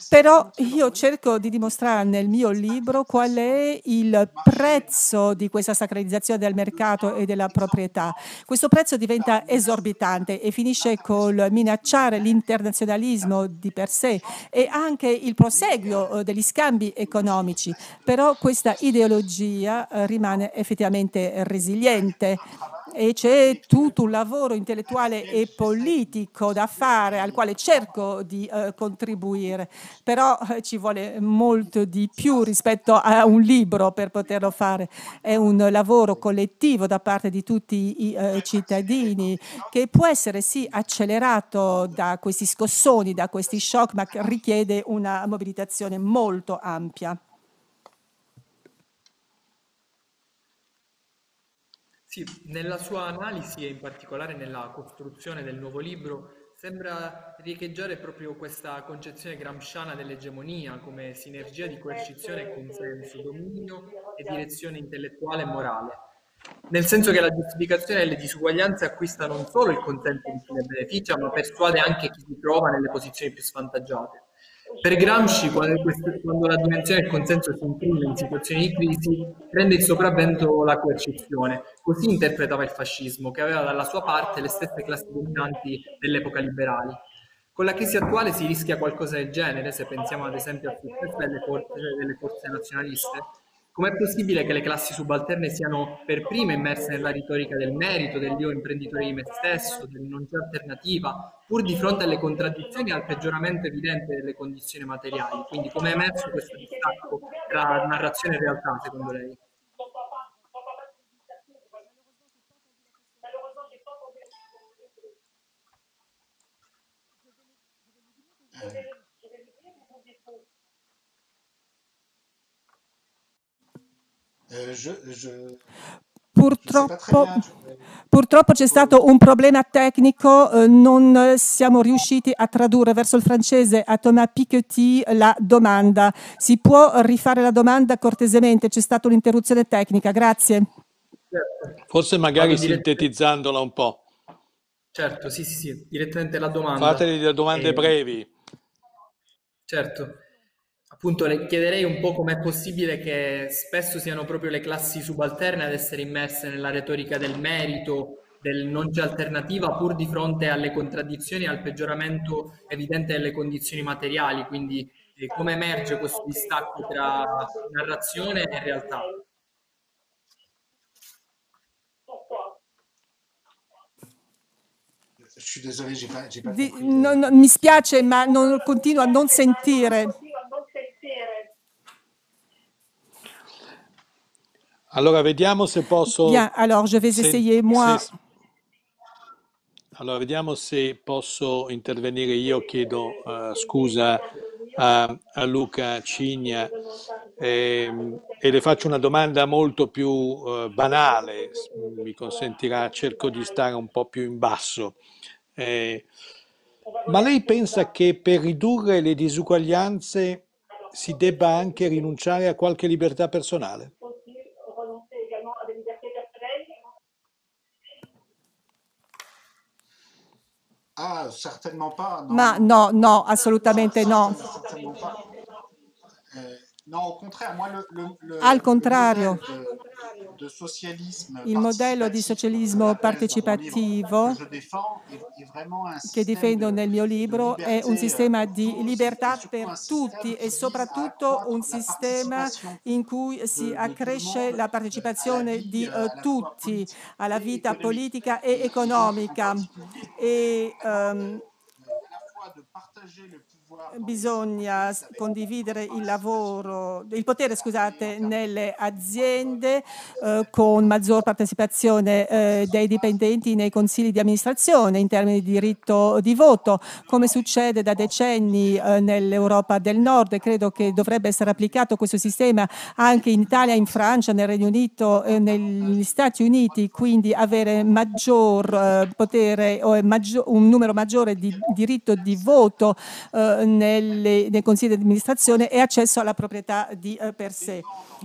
Però io cerco di dimostrare nel mio libro qual è il prezzo di questa sacralizzazione del mercato e della proprietà. Questo prezzo diventa esorbitante e finisce col minacciare l'internazionalismo di per sé e anche il proseguio eh, degli scambi economici. Però questa ideologia eh, rimane effettivamente resiliente e c'è tutto un lavoro intellettuale e politico da fare al quale cerco di eh, contribuire, però eh, ci vuole molto di più rispetto a un libro per poterlo fare, è un lavoro collettivo da parte di tutti i eh, cittadini che può essere sì accelerato da questi scossoni, da questi shock, ma richiede una mobilitazione molto ampia. Sì, nella sua analisi e in particolare nella costruzione del nuovo libro sembra riecheggiare proprio questa concezione gramsciana dell'egemonia come sinergia di coercizione e consenso, dominio e direzione intellettuale e morale. Nel senso che la giustificazione delle disuguaglianze acquista non solo il consenso di chi ne beneficia, ma persuade anche chi si trova nelle posizioni più svantaggiate. Per Gramsci, quando la dimensione del consenso si imprime in situazioni di crisi, prende il sopravvento la coercizione. Così interpretava il fascismo, che aveva dalla sua parte le stesse classi dominanti dell'epoca liberale. Con la crisi attuale si rischia qualcosa del genere, se pensiamo ad esempio al successo delle forze nazionaliste, Com'è possibile che le classi subalterne siano per prime immerse nella retorica del merito, del dell'io imprenditore di me stesso, del non c'è alternativa, pur di fronte alle contraddizioni e al peggioramento evidente delle condizioni materiali? Quindi come è emerso questo distacco tra narrazione e realtà, secondo lei? Eh. Euh, purtroppo, purtroppo, c'è stato un problema tecnico, eh, non siamo riusciti a tradurre verso il francese a Thomas Piketty la domanda. Si può rifare la domanda cortesemente? C'è stata un'interruzione tecnica, grazie. Forse magari sintetizzandola un po'. Certo, sì, sì, sì, direttamente la domanda. Fatevi delle domande e... Eh, brevi. Certo, appunto le chiederei un po' com'è possibile che spesso siano proprio le classi subalterne ad essere immerse nella retorica del merito, del non c'è alternativa, pur di fronte alle contraddizioni e al peggioramento evidente delle condizioni materiali, quindi eh, come emerge questo distacco tra narrazione e realtà? Di, no, no, mi spiace, ma non, continuo a non sentire. Alors, vediamo se posso... Bien, alors je vais se, moi... Se, allora, vediamo se posso intervenire io. Chiedo uh, scusa a, a, Luca Cigna eh, e le faccio una domanda molto più uh, banale, mi consentirà, cerco di stare un po' più in basso. Eh, ma lei pensa che per ridurre le disuguaglianze si debba anche rinunciare a qualche libertà personale? Ah, certainement pas. No. Ma no, no, assolutamente no. Certamente no. Eh, No, au contraire, moi, le, le, le, Al contrario, il modello di socialismo partecipativo che difendo nel mio libro è un sistema euh, di libertà per tutti e soprattutto un sistema in cui si accresce la partecipazione di euh, tutti alla vita politica e economica. E, um, bisogna condividere il lavoro, il potere scusate, nelle aziende eh, con maggior partecipazione eh, dei dipendenti nei consigli di amministrazione in termini di diritto di voto, come succede da decenni eh, nell'Europa del Nord. Credo che dovrebbe essere applicato questo sistema anche in Italia, in Francia, nel Regno Unito, eh, negli Stati Uniti, quindi avere maggior eh, potere o maggior, un numero maggiore di diritto di voto eh, nelle, nei consigli di amministrazione e accesso alla proprietà di, eh, per sé.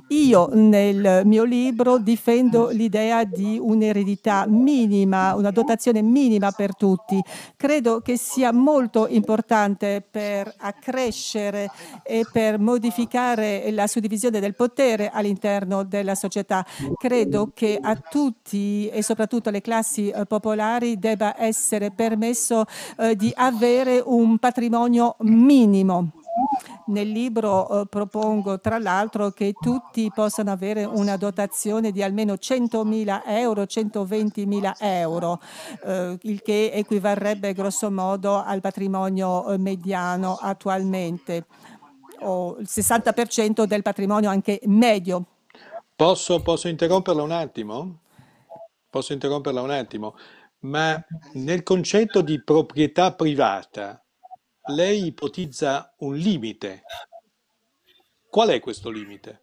Io nel mio libro difendo l'idea di un'eredità minima, una dotazione minima per tutti. Credo che sia molto importante per accrescere e per modificare la suddivisione del potere all'interno della società. Credo che a tutti e soprattutto alle classi eh, popolari debba essere permesso eh, di avere un patrimonio minimo. Nel libro eh, propongo tra l'altro che tutti possano avere una dotazione di almeno 100.000 euro, 120.000 euro, eh, il che equivarrebbe grossomodo al patrimonio eh, mediano attualmente, o il 60% del patrimonio anche medio. Posso, posso interromperla un attimo? Posso interromperla un attimo? Ma nel concetto di proprietà privata, lei ipotizza un limite. Qual è questo limite?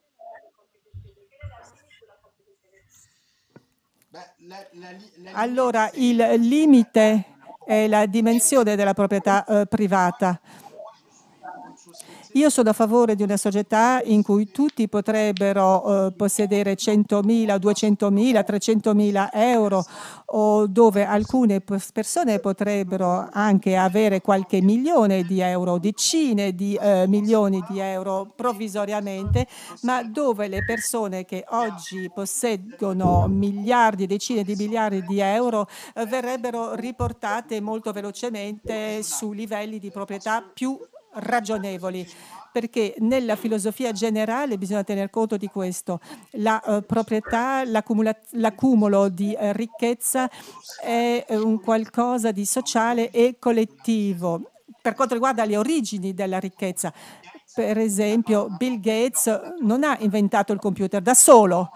Allora, il limite è la dimensione della proprietà eh, privata. Io sono a favore di una società in cui tutti potrebbero eh, possedere 100.000, 200.000, 300.000 euro o dove alcune persone potrebbero anche avere qualche milione di euro, decine di eh, milioni di euro provvisoriamente, ma dove le persone che oggi posseggono miliardi, decine di miliardi di euro eh, verrebbero riportate molto velocemente su livelli di proprietà più ragionevoli, perché nella filosofia generale bisogna tener conto di questo. La eh, proprietà, l'accumulo di eh, ricchezza è eh, un qualcosa di sociale e collettivo. Per quanto riguarda le origini della ricchezza, per esempio Bill Gates non ha inventato il computer da solo,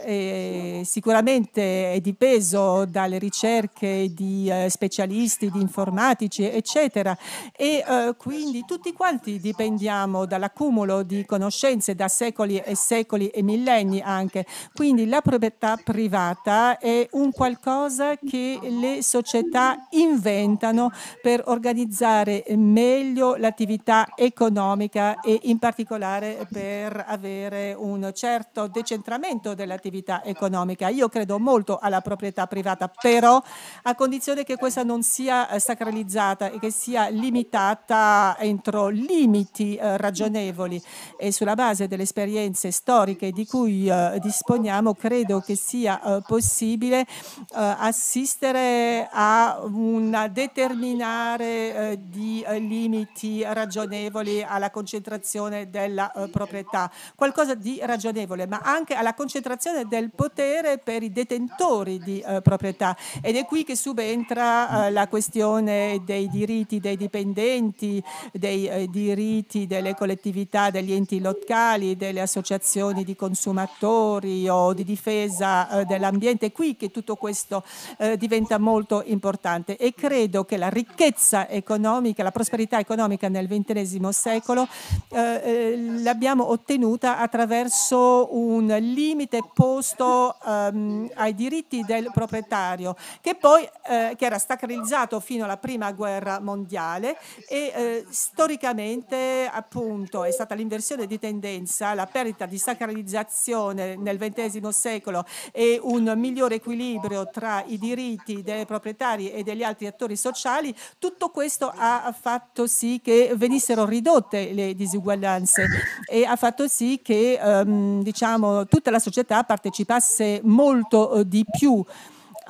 eh, sicuramente è dipeso dalle ricerche di eh, specialisti, di informatici, eccetera. E eh, quindi tutti quanti dipendiamo dall'accumulo di conoscenze da secoli e secoli e millenni anche. Quindi la proprietà privata è un qualcosa che le società inventano per organizzare meglio l'attività economica e in particolare per avere un certo decentramento dell'attività attività economica. Io credo molto alla proprietà privata, però a condizione che questa non sia eh, sacralizzata e che sia limitata entro limiti eh, ragionevoli e sulla base delle esperienze storiche di cui eh, disponiamo, credo che sia possibile assistere a un determinare di limiti ragionevoli alla concentrazione della proprietà, qualcosa di ragionevole, ma anche alla concentrazione del potere per i detentori di eh, proprietà ed è qui che subentra eh, la questione dei diritti dei dipendenti, dei eh, diritti delle collettività, degli enti locali, delle associazioni di consumatori o di difesa eh, dell'ambiente. È qui che tutto questo eh, diventa molto importante e credo che la ricchezza economica, la prosperità economica nel XX secolo eh, l'abbiamo ottenuta attraverso un limite politico posto ehm, ai diritti del proprietario, che poi eh, che era sacralizzato fino alla prima guerra mondiale e eh, storicamente appunto è stata l'inversione di tendenza, la perdita di sacralizzazione nel XX secolo e un migliore equilibrio tra i diritti dei proprietari e degli altri attori sociali, tutto questo ha fatto sì che venissero ridotte le disuguaglianze e ha fatto sì che ehm, diciamo, tutta la società partecipasse partecipasse molto eh, di più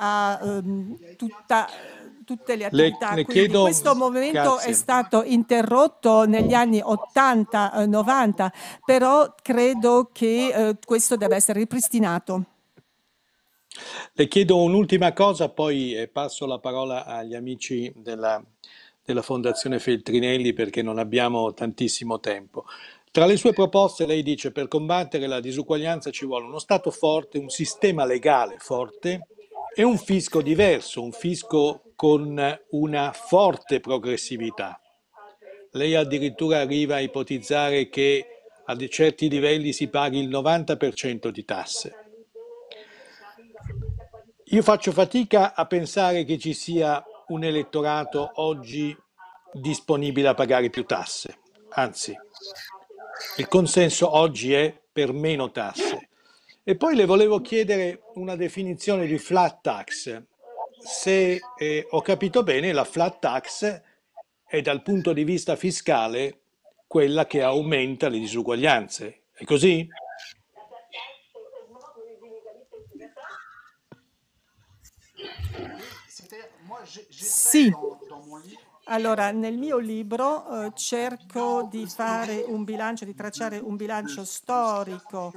a ehm, tutta tutte le attività. Le, Quindi questo movimento grazie. è stato interrotto negli anni 80-90, eh, però credo che eh, questo debba essere ripristinato. Le chiedo un'ultima cosa, poi eh, passo la parola agli amici della, della Fondazione Feltrinelli perché non abbiamo tantissimo tempo. Tra le sue proposte lei dice per combattere la disuguaglianza ci vuole uno Stato forte, un sistema legale forte e un fisco diverso, un fisco con una forte progressività. Lei addirittura arriva a ipotizzare che a certi livelli si paghi il 90% di tasse. Io faccio fatica a pensare che ci sia un elettorato oggi disponibile a pagare più tasse, anzi il consenso oggi è per meno tasse. E poi le volevo chiedere una definizione di flat tax. Se eh, ho capito bene, la flat tax è dal punto di vista fiscale quella che aumenta le disuguaglianze. È così? Sì, allora, nel mio libro eh, cerco di fare un bilancio, di tracciare un bilancio storico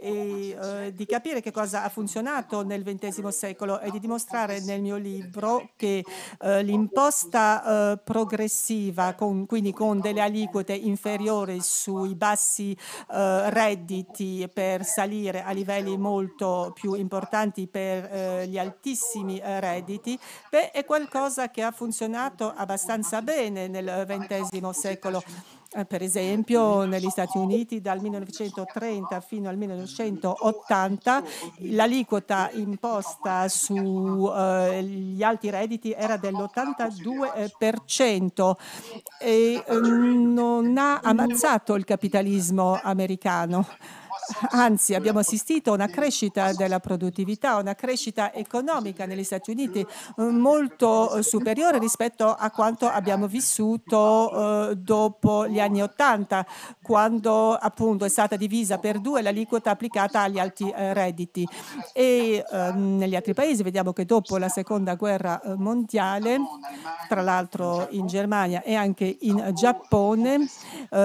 e, eh, di capire che cosa ha funzionato nel XX secolo e di dimostrare nel mio libro che eh, l'imposta eh, progressiva, con, quindi con delle aliquote inferiori sui bassi eh, redditi per salire a livelli molto più importanti per eh, gli altissimi eh, redditi, beh, è qualcosa che ha funzionato abbastanza bene nel XX secolo. Eh, per esempio negli Stati Uniti dal 1930 fino al 1980 l'aliquota imposta sugli eh, alti redditi era dell'82% e eh, non ha ammazzato il capitalismo americano anzi abbiamo assistito a una crescita della produttività, una crescita economica negli Stati Uniti eh, molto eh, superiore rispetto a quanto abbiamo vissuto eh, dopo gli anni Ottanta, quando appunto è stata divisa per due l'aliquota applicata agli alti redditi. E ehm, negli altri paesi vediamo che dopo la seconda guerra mondiale, tra l'altro in Germania e anche in Giappone,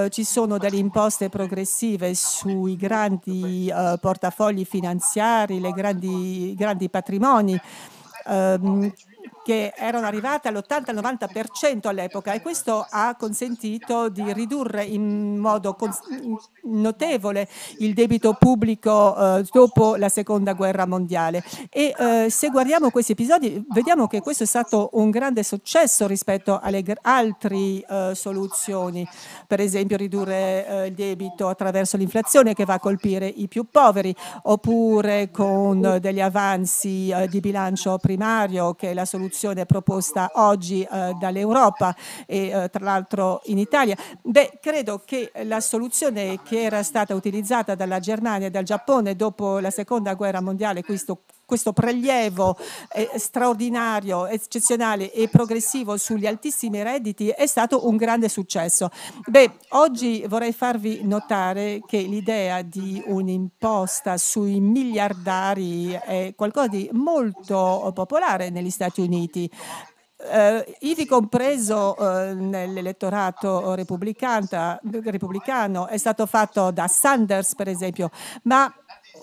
ci sono delle imposte progressive sui grandi grandi eh, portafogli finanziari, i grandi, grandi patrimoni. Eh, che erano arrivate all'80-90% all'epoca e questo ha consentito di ridurre in modo notevole il debito pubblico eh, dopo la seconda guerra mondiale. E eh, se guardiamo questi episodi vediamo che questo è stato un grande successo rispetto alle altre eh, soluzioni, per esempio ridurre eh, il debito attraverso l'inflazione che va a colpire i più poveri oppure con degli avanzi eh, di bilancio primario che è la soluzione soluzione proposta oggi eh, dall'Europa e eh, tra l'altro in Italia. Beh, credo che la soluzione che era stata utilizzata dalla Germania e dal Giappone dopo la seconda guerra mondiale, questo questo prelievo eh, straordinario, eccezionale e progressivo sugli altissimi redditi è stato un grande successo. Beh, oggi vorrei farvi notare che l'idea di un'imposta sui miliardari è qualcosa di molto popolare negli Stati Uniti. Eh, ivi compreso eh, nell'elettorato repubblicano, è stato fatto da Sanders per esempio, ma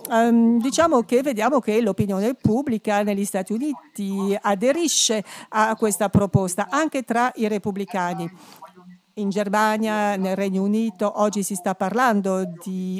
ehm, diciamo che vediamo che l'opinione pubblica negli Stati Uniti aderisce a questa proposta anche tra i repubblicani in Germania, nel Regno Unito, oggi si sta parlando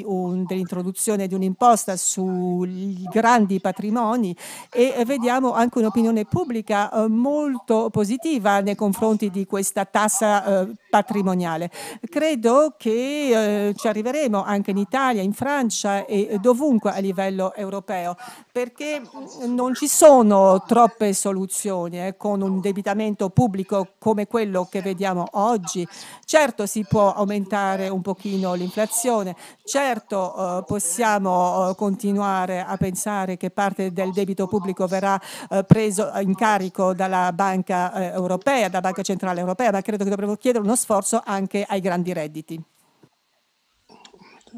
un, dell'introduzione di un'imposta sui grandi patrimoni e vediamo anche un'opinione pubblica eh, molto positiva nei confronti di questa tassa eh, patrimoniale. Credo che eh, ci arriveremo anche in Italia, in Francia e dovunque a livello europeo, perché non ci sono troppe soluzioni eh, con un debitamento pubblico come quello che vediamo oggi Certo si può aumentare un pochino l'inflazione, certo eh, possiamo eh, continuare a pensare che parte del debito pubblico verrà eh, preso in carico dalla Banca eh, Europea, dalla Banca Centrale Europea, ma credo che dovremmo chiedere uno sforzo anche ai grandi redditi.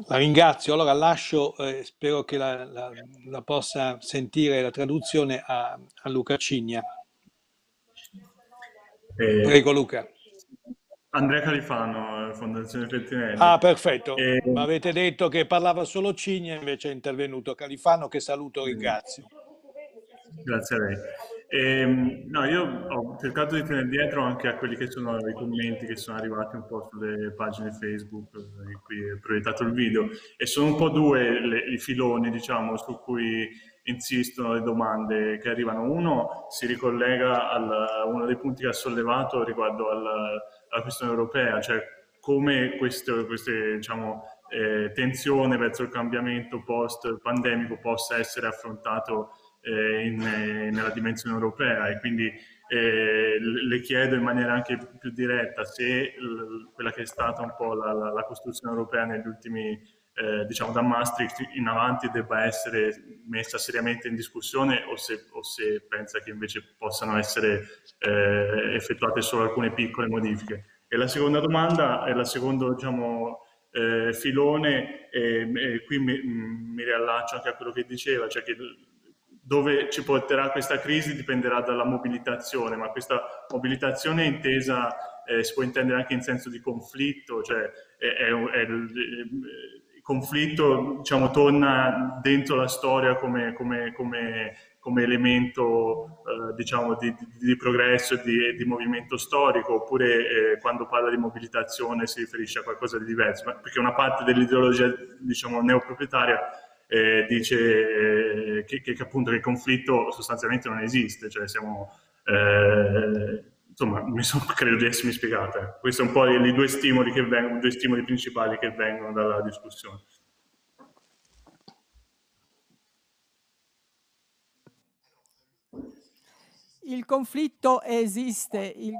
La ringrazio, allora lascio, eh, spero che la, la, la, possa sentire la traduzione a, a Luca Cigna. Eh, Prego Luca. Andrea Califano, Fondazione Feltinelli. Ah, perfetto. E... Ma avete detto che parlava solo Cigna, invece è intervenuto Califano, che saluto e ringrazio. Grazie a lei. E, ehm, no, io ho cercato di tenere dietro anche a quelli che sono i commenti che sono arrivati un po' sulle pagine Facebook in eh, cui è proiettato il video e sono un po' due le, i filoni diciamo, su cui insistono le domande che arrivano. Uno si ricollega a uno dei punti che ha sollevato riguardo al, alla questione europea, cioè come questo, queste diciamo, eh, tensione verso il cambiamento post-pandemico possa essere affrontato eh, in, eh, nella dimensione europea e quindi eh, le chiedo in maniera anche più diretta se l- quella che è stata un po' la, la, la costruzione europea negli ultimi anni eh, diciamo da Maastricht in avanti debba essere messa seriamente in discussione o se, o se pensa che invece possano essere eh, effettuate solo alcune piccole modifiche. E la seconda domanda, è la seconda diciamo, eh, filone, e, e qui mi, mi, riallaccio anche a quello che diceva, cioè che dove ci porterà questa crisi dipenderà dalla mobilitazione, ma questa mobilitazione intesa eh, si può intendere anche in senso di conflitto, cioè è, è, è, conflitto diciamo, torna dentro la storia come, come, come, come elemento eh, diciamo, di, di, di, progresso e di, di, movimento storico, oppure eh, quando parla di mobilitazione si riferisce a qualcosa di diverso, perché una parte dell'ideologia diciamo, neoproprietaria eh, dice eh, che, che, che, appunto che il conflitto sostanzialmente non esiste, cioè siamo... Eh, insomma, mi sono, credo di essermi spiegata. Eh. Questi sono un po' i due stimoli, che vengono, due stimoli principali che vengono dalla discussione. Il conflitto esiste, il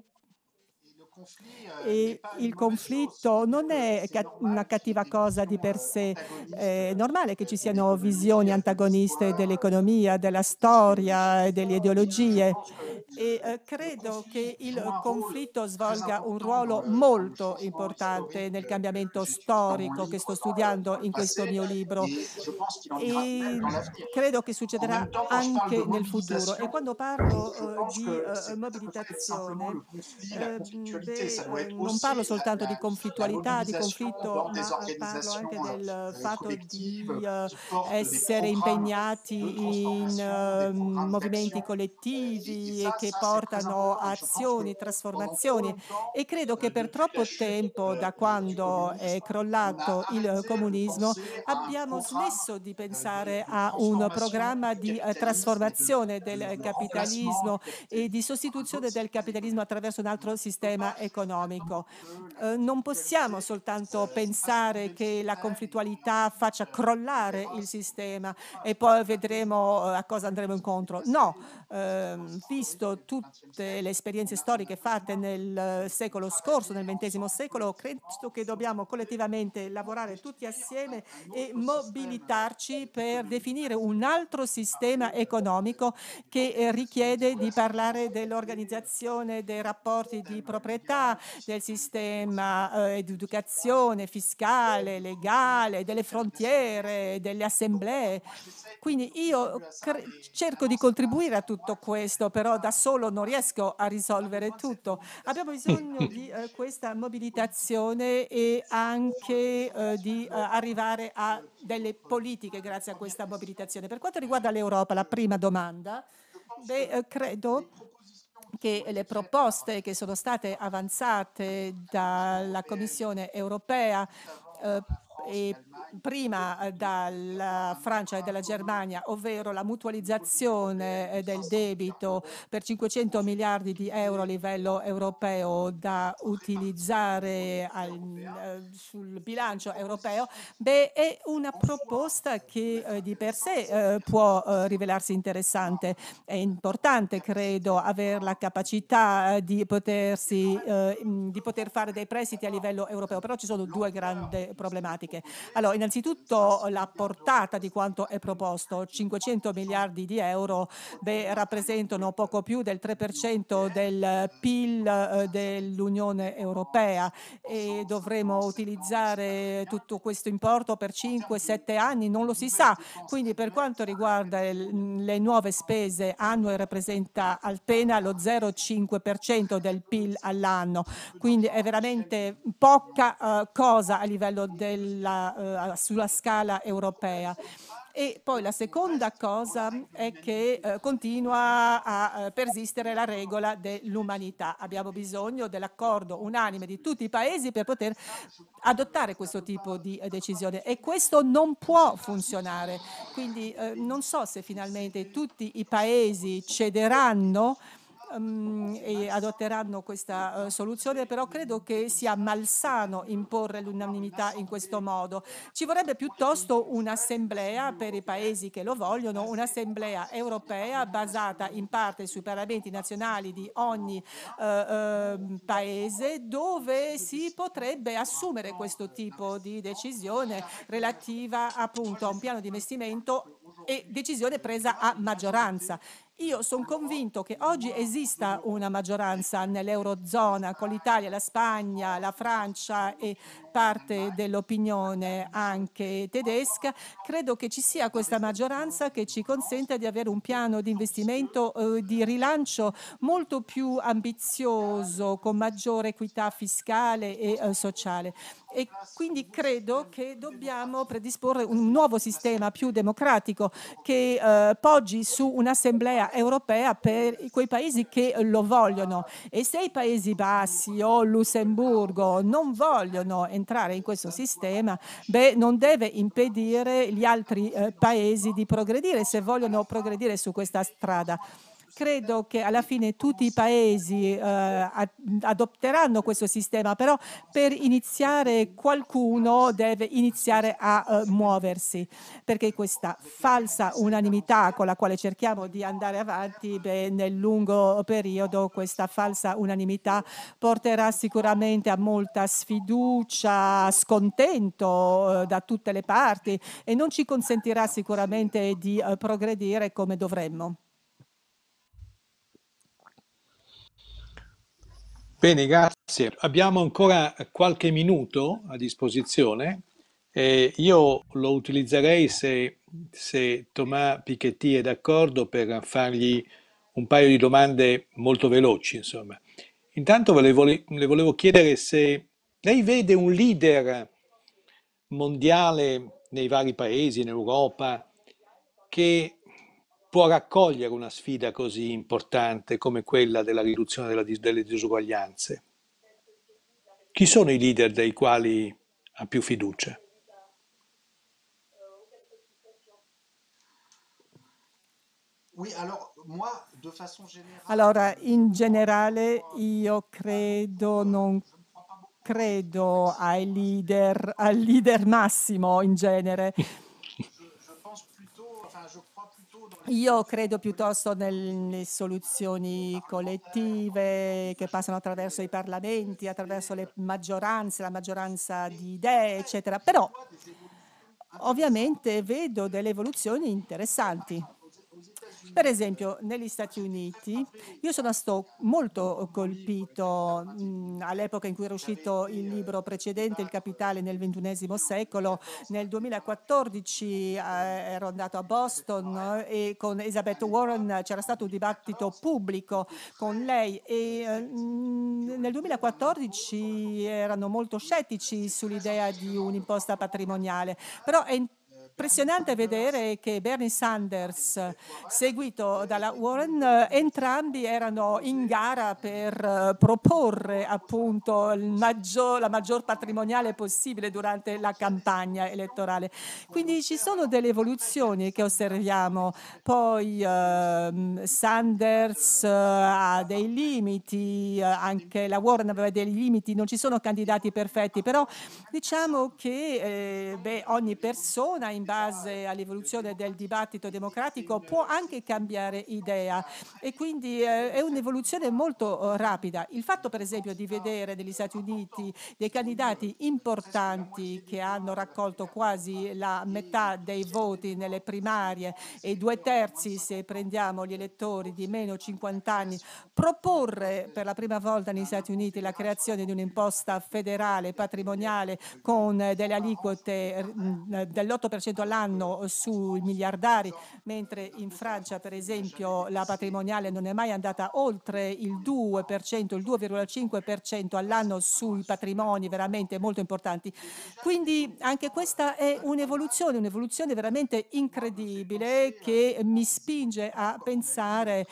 eh, e il conflitto non è una cattiva cosa di per sé, è normale che ci siano visioni antagoniste dell'economia, della storia, e delle ideologie e credo che il conflitto svolga un ruolo molto importante nel cambiamento storico che sto studiando in questo mio libro e credo che succederà anche nel futuro. E quando parlo di eh, eh, mobilitazione, eh, non parlo soltanto di conflittualità, di conflitto, ma parlo anche del fatto di essere impegnati in ehm, movimenti collettivi che portano a azioni, trasformazioni e credo che eh, per troppo tempo, da quando è crollato il eh, comunismo, abbiamo smesso di eh, pensare a un programma di trasformazione del capitalismo e di sostituzione del capitalismo attraverso un altro sistema sistema economico. Eh, non possiamo soltanto pensare che la conflittualità faccia crollare il sistema e poi vedremo eh, a cosa andremo incontro. No, eh, visto tutte le esperienze storiche fatte nel eh, secolo scorso, nel XX secolo, credo che dobbiamo collettivamente lavorare tutti assieme e mobilitarci per definire un altro sistema economico che eh, richiede di parlare dell'organizzazione dei rapporti di proprietà realtà del sistema eh, educazione fiscale, legale, delle frontiere, delle assemblee. Quindi io cerco di contribuire a tutto questo, però da solo non riesco a risolvere tutto. Abbiamo bisogno di eh, questa mobilitazione e anche eh, di eh, arrivare a delle politiche grazie a questa mobilitazione. Per quanto riguarda l'Europa, la prima domanda, beh, eh, credo che le proposte che sono state avanzate dalla Commissione europea eh, e prima eh, dalla Francia e dalla Germania, ovvero la mutualizzazione eh, del debito per 500 miliardi di euro a livello europeo da utilizzare al, eh, sul bilancio europeo, beh, è una proposta che di per sé può rivelarsi interessante. È importante, credo, avere la capacità di, potersi, di poter fare dei prestiti a livello europeo, però ci sono due grandi problematiche politiche. Allora, innanzitutto la portata di quanto è proposto, 500 miliardi di euro beh, rappresentano poco più del 3% del PIL eh, dell'Unione Europea e dovremo utilizzare tutto questo importo per 5-7 anni, non lo si sa. Quindi per quanto riguarda il, le nuove spese annue rappresenta appena lo 0,5% del PIL all'anno, quindi è veramente poca eh, cosa a livello del la, eh, sulla scala europea. E poi la seconda cosa è che eh, continua a eh, persistere la regola dell'umanità. Abbiamo bisogno dell'accordo unanime di tutti i paesi per poter adottare questo tipo di eh, decisione e questo non può funzionare. Quindi eh, non so se finalmente tutti i paesi cederanno um, adotteranno questa eh, soluzione, però credo che sia malsano imporre l'unanimità in questo modo. Ci vorrebbe piuttosto un'assemblea per i paesi che lo vogliono, un'assemblea europea basata in parte sui parlamenti nazionali di ogni uh, paese dove si potrebbe assumere questo tipo di decisione relativa appunto a un piano di investimento e decisione presa a maggioranza. Io sono convinto che oggi esista una maggioranza nell'Eurozona con l'Italia, la Spagna, la Francia e parte dell'opinione anche tedesca. Credo che ci sia questa maggioranza che ci consenta di avere un piano di investimento eh, di rilancio molto più ambizioso, con maggiore equità fiscale e eh, sociale. E quindi credo che dobbiamo predisporre un nuovo sistema più democratico che eh, poggi su un'assemblea monetaria europea per quei paesi che lo vogliono. E se i Paesi Bassi o Lussemburgo non vogliono entrare in questo sistema, beh, non deve impedire gli altri eh, paesi di progredire se vogliono progredire su questa strada credo che alla fine tutti i paesi eh, adotteranno questo sistema, però per iniziare qualcuno deve iniziare a eh, muoversi, perché questa falsa unanimità con la quale cerchiamo di andare avanti beh, nel lungo periodo, questa falsa unanimità porterà sicuramente a molta sfiducia, scontento eh, da tutte le parti e non ci consentirà sicuramente di eh, progredire come dovremmo. Bene, grazie. Abbiamo ancora qualche minuto a disposizione. Eh, io lo utilizzerei se, se Thomas Piketty è d'accordo per fargli un paio di domande molto veloci. Insomma. Intanto le, le volevo chiedere se lei vede un leader mondiale nei vari paesi, in Europa, che può raccogliere una sfida così importante come quella della riduzione della, delle disuguaglianze? Chi sono i leader dei quali ha più fiducia? Allora, in generale io credo, non credo ai leader, al leader massimo in genere. Io credo piuttosto nelle soluzioni collettive che passano attraverso i parlamenti, attraverso le maggioranze, la maggioranza di idee, eccetera. Però ovviamente vedo delle evoluzioni interessanti. Per esempio, negli Stati Uniti, io sono stato molto colpito mh, all'epoca in cui era uscito il libro precedente, Il capitale nel XXI secolo. Nel 2014 eh, ero andato a Boston eh, e con Elizabeth Warren c'era stato un dibattito pubblico con lei e eh, nel 2014 erano molto scettici sull'idea di un'imposta patrimoniale, però è impressionante vedere che Bernie Sanders, seguito dalla Warren, entrambi erano in gara per eh, proporre appunto maggior, la maggior patrimoniale possibile durante la campagna elettorale. Quindi ci sono delle evoluzioni che osserviamo. Poi ehm, eh, Sanders ha dei limiti, eh, anche la Warren aveva dei limiti, non ci sono candidati perfetti, però diciamo che eh, beh, ogni persona in in base all'evoluzione del dibattito democratico può anche cambiare idea e quindi eh, è un'evoluzione molto eh, rapida. Il fatto per esempio di vedere negli Stati Uniti dei candidati importanti che hanno raccolto quasi la metà dei voti nelle primarie e due terzi se prendiamo gli elettori di meno 50 anni, proporre per la prima volta negli Stati Uniti la creazione di un'imposta federale patrimoniale con delle aliquote mm, dell'8% all'anno eh, sui miliardari, mentre in Francia per esempio la patrimoniale non è mai andata oltre il 2%, il 2,5% all'anno sui patrimoni veramente molto importanti. Quindi anche questa è un'evoluzione, un'evoluzione veramente incredibile che mi spinge a pensare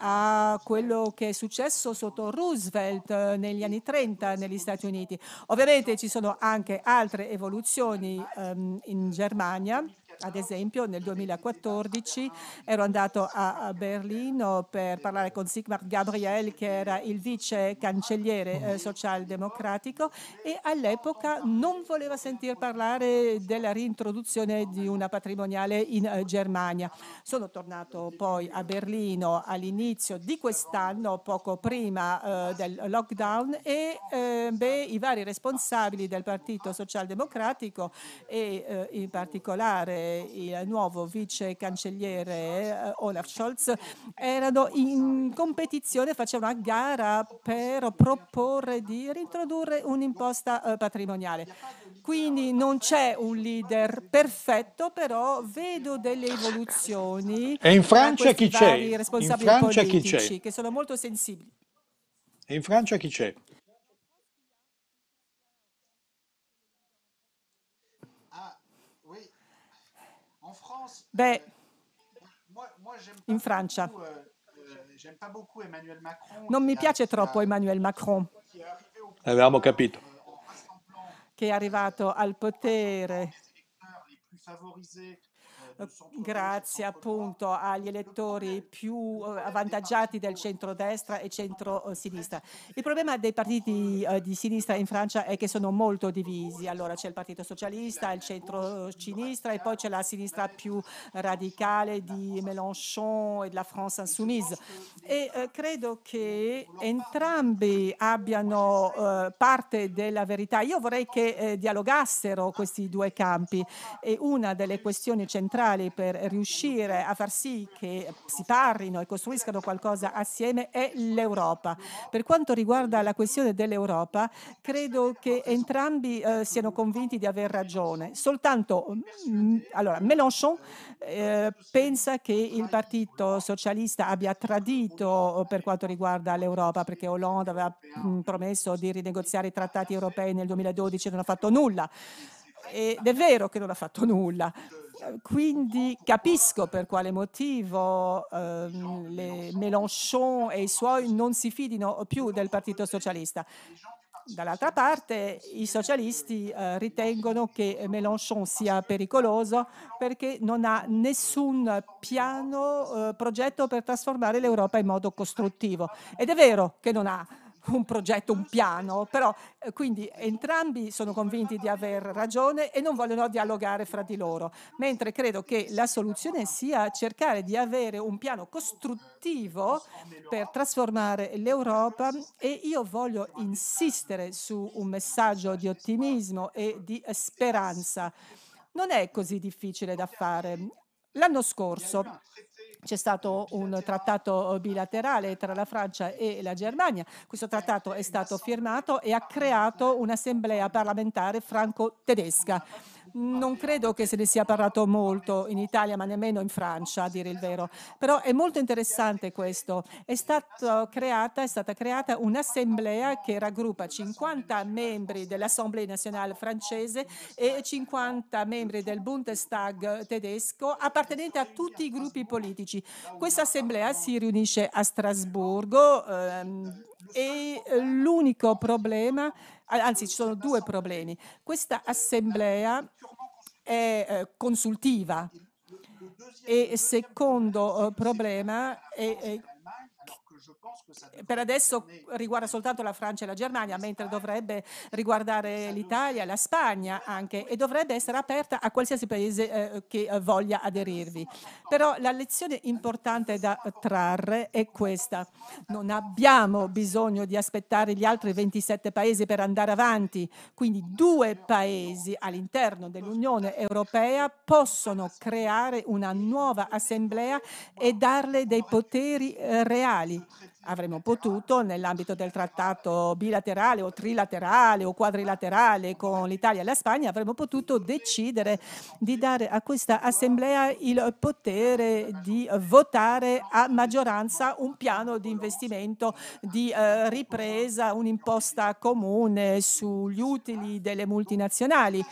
a quello che è successo sotto Roosevelt eh, negli anni 30 negli Stati Uniti. Ovviamente ci sono anche altre evoluzioni ehm, in Germania ad esempio nel 2014 ero andato a Berlino per parlare con Sigmar Gabriel che era il vice cancelliere eh, socialdemocratico e all'epoca non voleva sentir parlare della reintroduzione di una patrimoniale in eh, Germania. Sono tornato poi a Berlino all'inizio di quest'anno, poco prima eh, del lockdown e eh, beh, i vari responsabili del Partito Socialdemocratico e in particolare il nuovo vice cancelliere eh, Olaf Scholz erano in competizione, facevano una gara per proporre di reintrodurre un'imposta eh, patrimoniale. Quindi non c'è un leader perfetto, però vedo delle evoluzioni. E in Francia chi c'è? In Francia chi c'è? Che sono molto sensibili. E in Francia chi c'è? Beh, in Francia. Euh, non mi piace troppo Emmanuel Macron. Eh, avevamo capito. Euh, che è arrivato al potere grazie appunto agli elettori più eh, avvantaggiati del centro-destra e centro-sinistra. Il problema dei partiti eh, di sinistra in Francia è che sono molto divisi. Allora c'è il Partito Socialista, il centro-sinistra e poi c'è la sinistra più radicale di Mélenchon e della France Insoumise. E eh, credo che entrambi abbiano parte della verità. Io vorrei che dialogassero questi due campi e una delle questioni centrali culturali per riuscire a far sì che si parlino e costruiscano qualcosa assieme è l'Europa. Per quanto riguarda la questione dell'Europa, credo che entrambi eh, siano convinti di aver ragione. Soltanto mh, mm, allora, Mélenchon eh, pensa che il Partito Socialista abbia tradito eh, per quanto riguarda l'Europa, perché Hollande aveva mh, mm, promesso di rinegoziare i trattati europei nel 2012 e non ha fatto nulla ed è vero che non ha fatto nulla. Quindi capisco per quale motivo ehm, Mélenchon e i suoi non si fidino più del Partito Socialista. Dall'altra parte i socialisti eh, ritengono che Mélenchon sia pericoloso perché non ha nessun piano, eh, progetto per trasformare l'Europa in modo costruttivo. Ed è vero che non ha un progetto, un piano, però eh, quindi entrambi sono convinti di aver ragione e non vogliono dialogare fra di loro, mentre credo che la soluzione sia cercare di avere un piano costruttivo per trasformare l'Europa e io voglio insistere su un messaggio di ottimismo e di speranza. Non è così difficile da fare. L'anno scorso c'è stato un trattato eh, bilaterale tra la Francia e la Germania. Questo trattato è stato firmato e ha creato un'assemblea parlamentare franco-tedesca non credo che se ne sia parlato molto in Italia, ma nemmeno in Francia, a dire il vero. Però è molto interessante questo. È, creata, è stata creata un'assemblea che raggruppa 50 membri dell'Assemblea nazionale francese e 50 membri del Bundestag tedesco appartenenti a tutti i gruppi politici. Questa assemblea si riunisce a Strasburgo. Ehm, e eh, l'unico problema, anzi ci sono due problemi. Questa assemblea è eh, consultiva e eh, secondo problema è per adesso riguarda soltanto la Francia e la Germania, mentre dovrebbe riguardare l'Italia, la Spagna anche e dovrebbe essere aperta a qualsiasi paese eh, che voglia aderirvi. Però la lezione importante da trarre è questa. Non abbiamo bisogno di aspettare gli altri 27 paesi per andare avanti, quindi due paesi all'interno dell'Unione Europea possono creare una nuova assemblea e darle dei poteri reali avremmo potuto nell'ambito del trattato bilaterale o trilaterale o quadrilaterale con l'Italia e la Spagna, avremmo potuto decidere di dare a questa assemblea il potere di votare a maggioranza un piano di investimento di eh, ripresa, un'imposta comune sugli utili delle multinazionali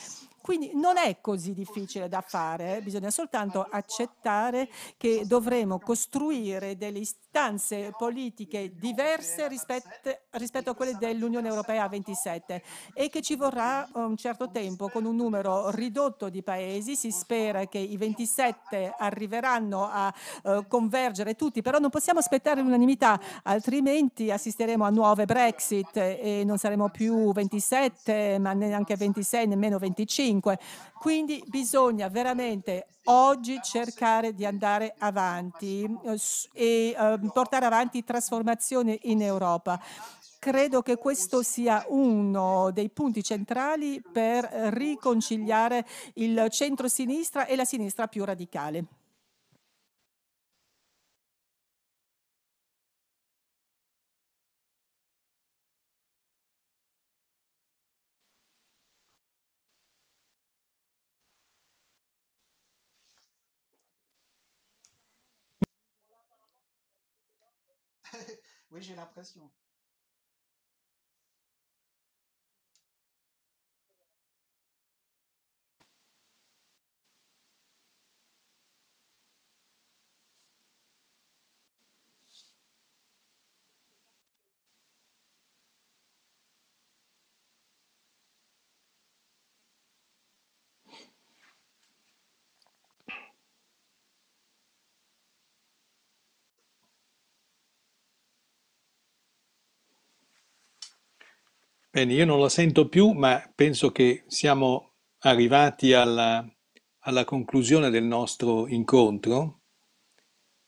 quindi non è così difficile da fare, eh. bisogna soltanto accettare che dovremo costruire delle istanze politiche diverse rispetto, rispetto a quelle dell'Unione Europea a 27 e che ci vorrà un certo tempo con un numero ridotto di paesi, si spera che i 27 arriveranno a eh, convergere tutti, però non possiamo aspettare l'unanimità, altrimenti assisteremo a nuove Brexit e non saremo più 27, ma neanche 26, nemmeno 25 2025. Quindi bisogna veramente oggi cercare di andare avanti eh, e ehm, portare avanti trasformazione in Europa credo che questo sia uno dei punti centrali per riconciliare il centro-sinistra e la sinistra più radicale. Oui, j'ai l'impression. Bene, io non la sento più, ma penso che siamo arrivati alla, alla conclusione del nostro incontro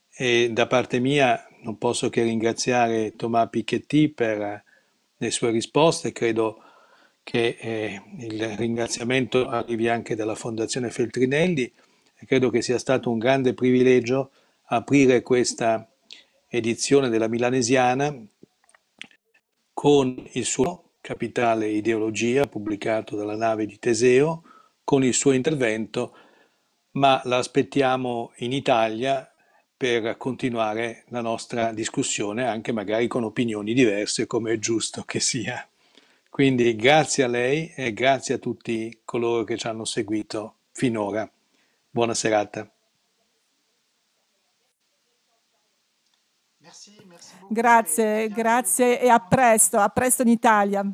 e da parte mia non posso che ringraziare Tomà Picchetti per le sue risposte, credo che eh, il ringraziamento arrivi anche dalla Fondazione Feltrinelli e credo che sia stato un grande privilegio aprire questa edizione della Milanesiana con il suo Capitale Ideologia, pubblicato dalla nave di Teseo, con il suo intervento, ma la aspettiamo in Italia per continuare la nostra discussione, anche magari con opinioni diverse, come è giusto che sia. Quindi grazie a lei e grazie a tutti coloro che ci hanno seguito finora. Buona serata. Merci, merci grazie, grazie e a presto, a presto in Italia.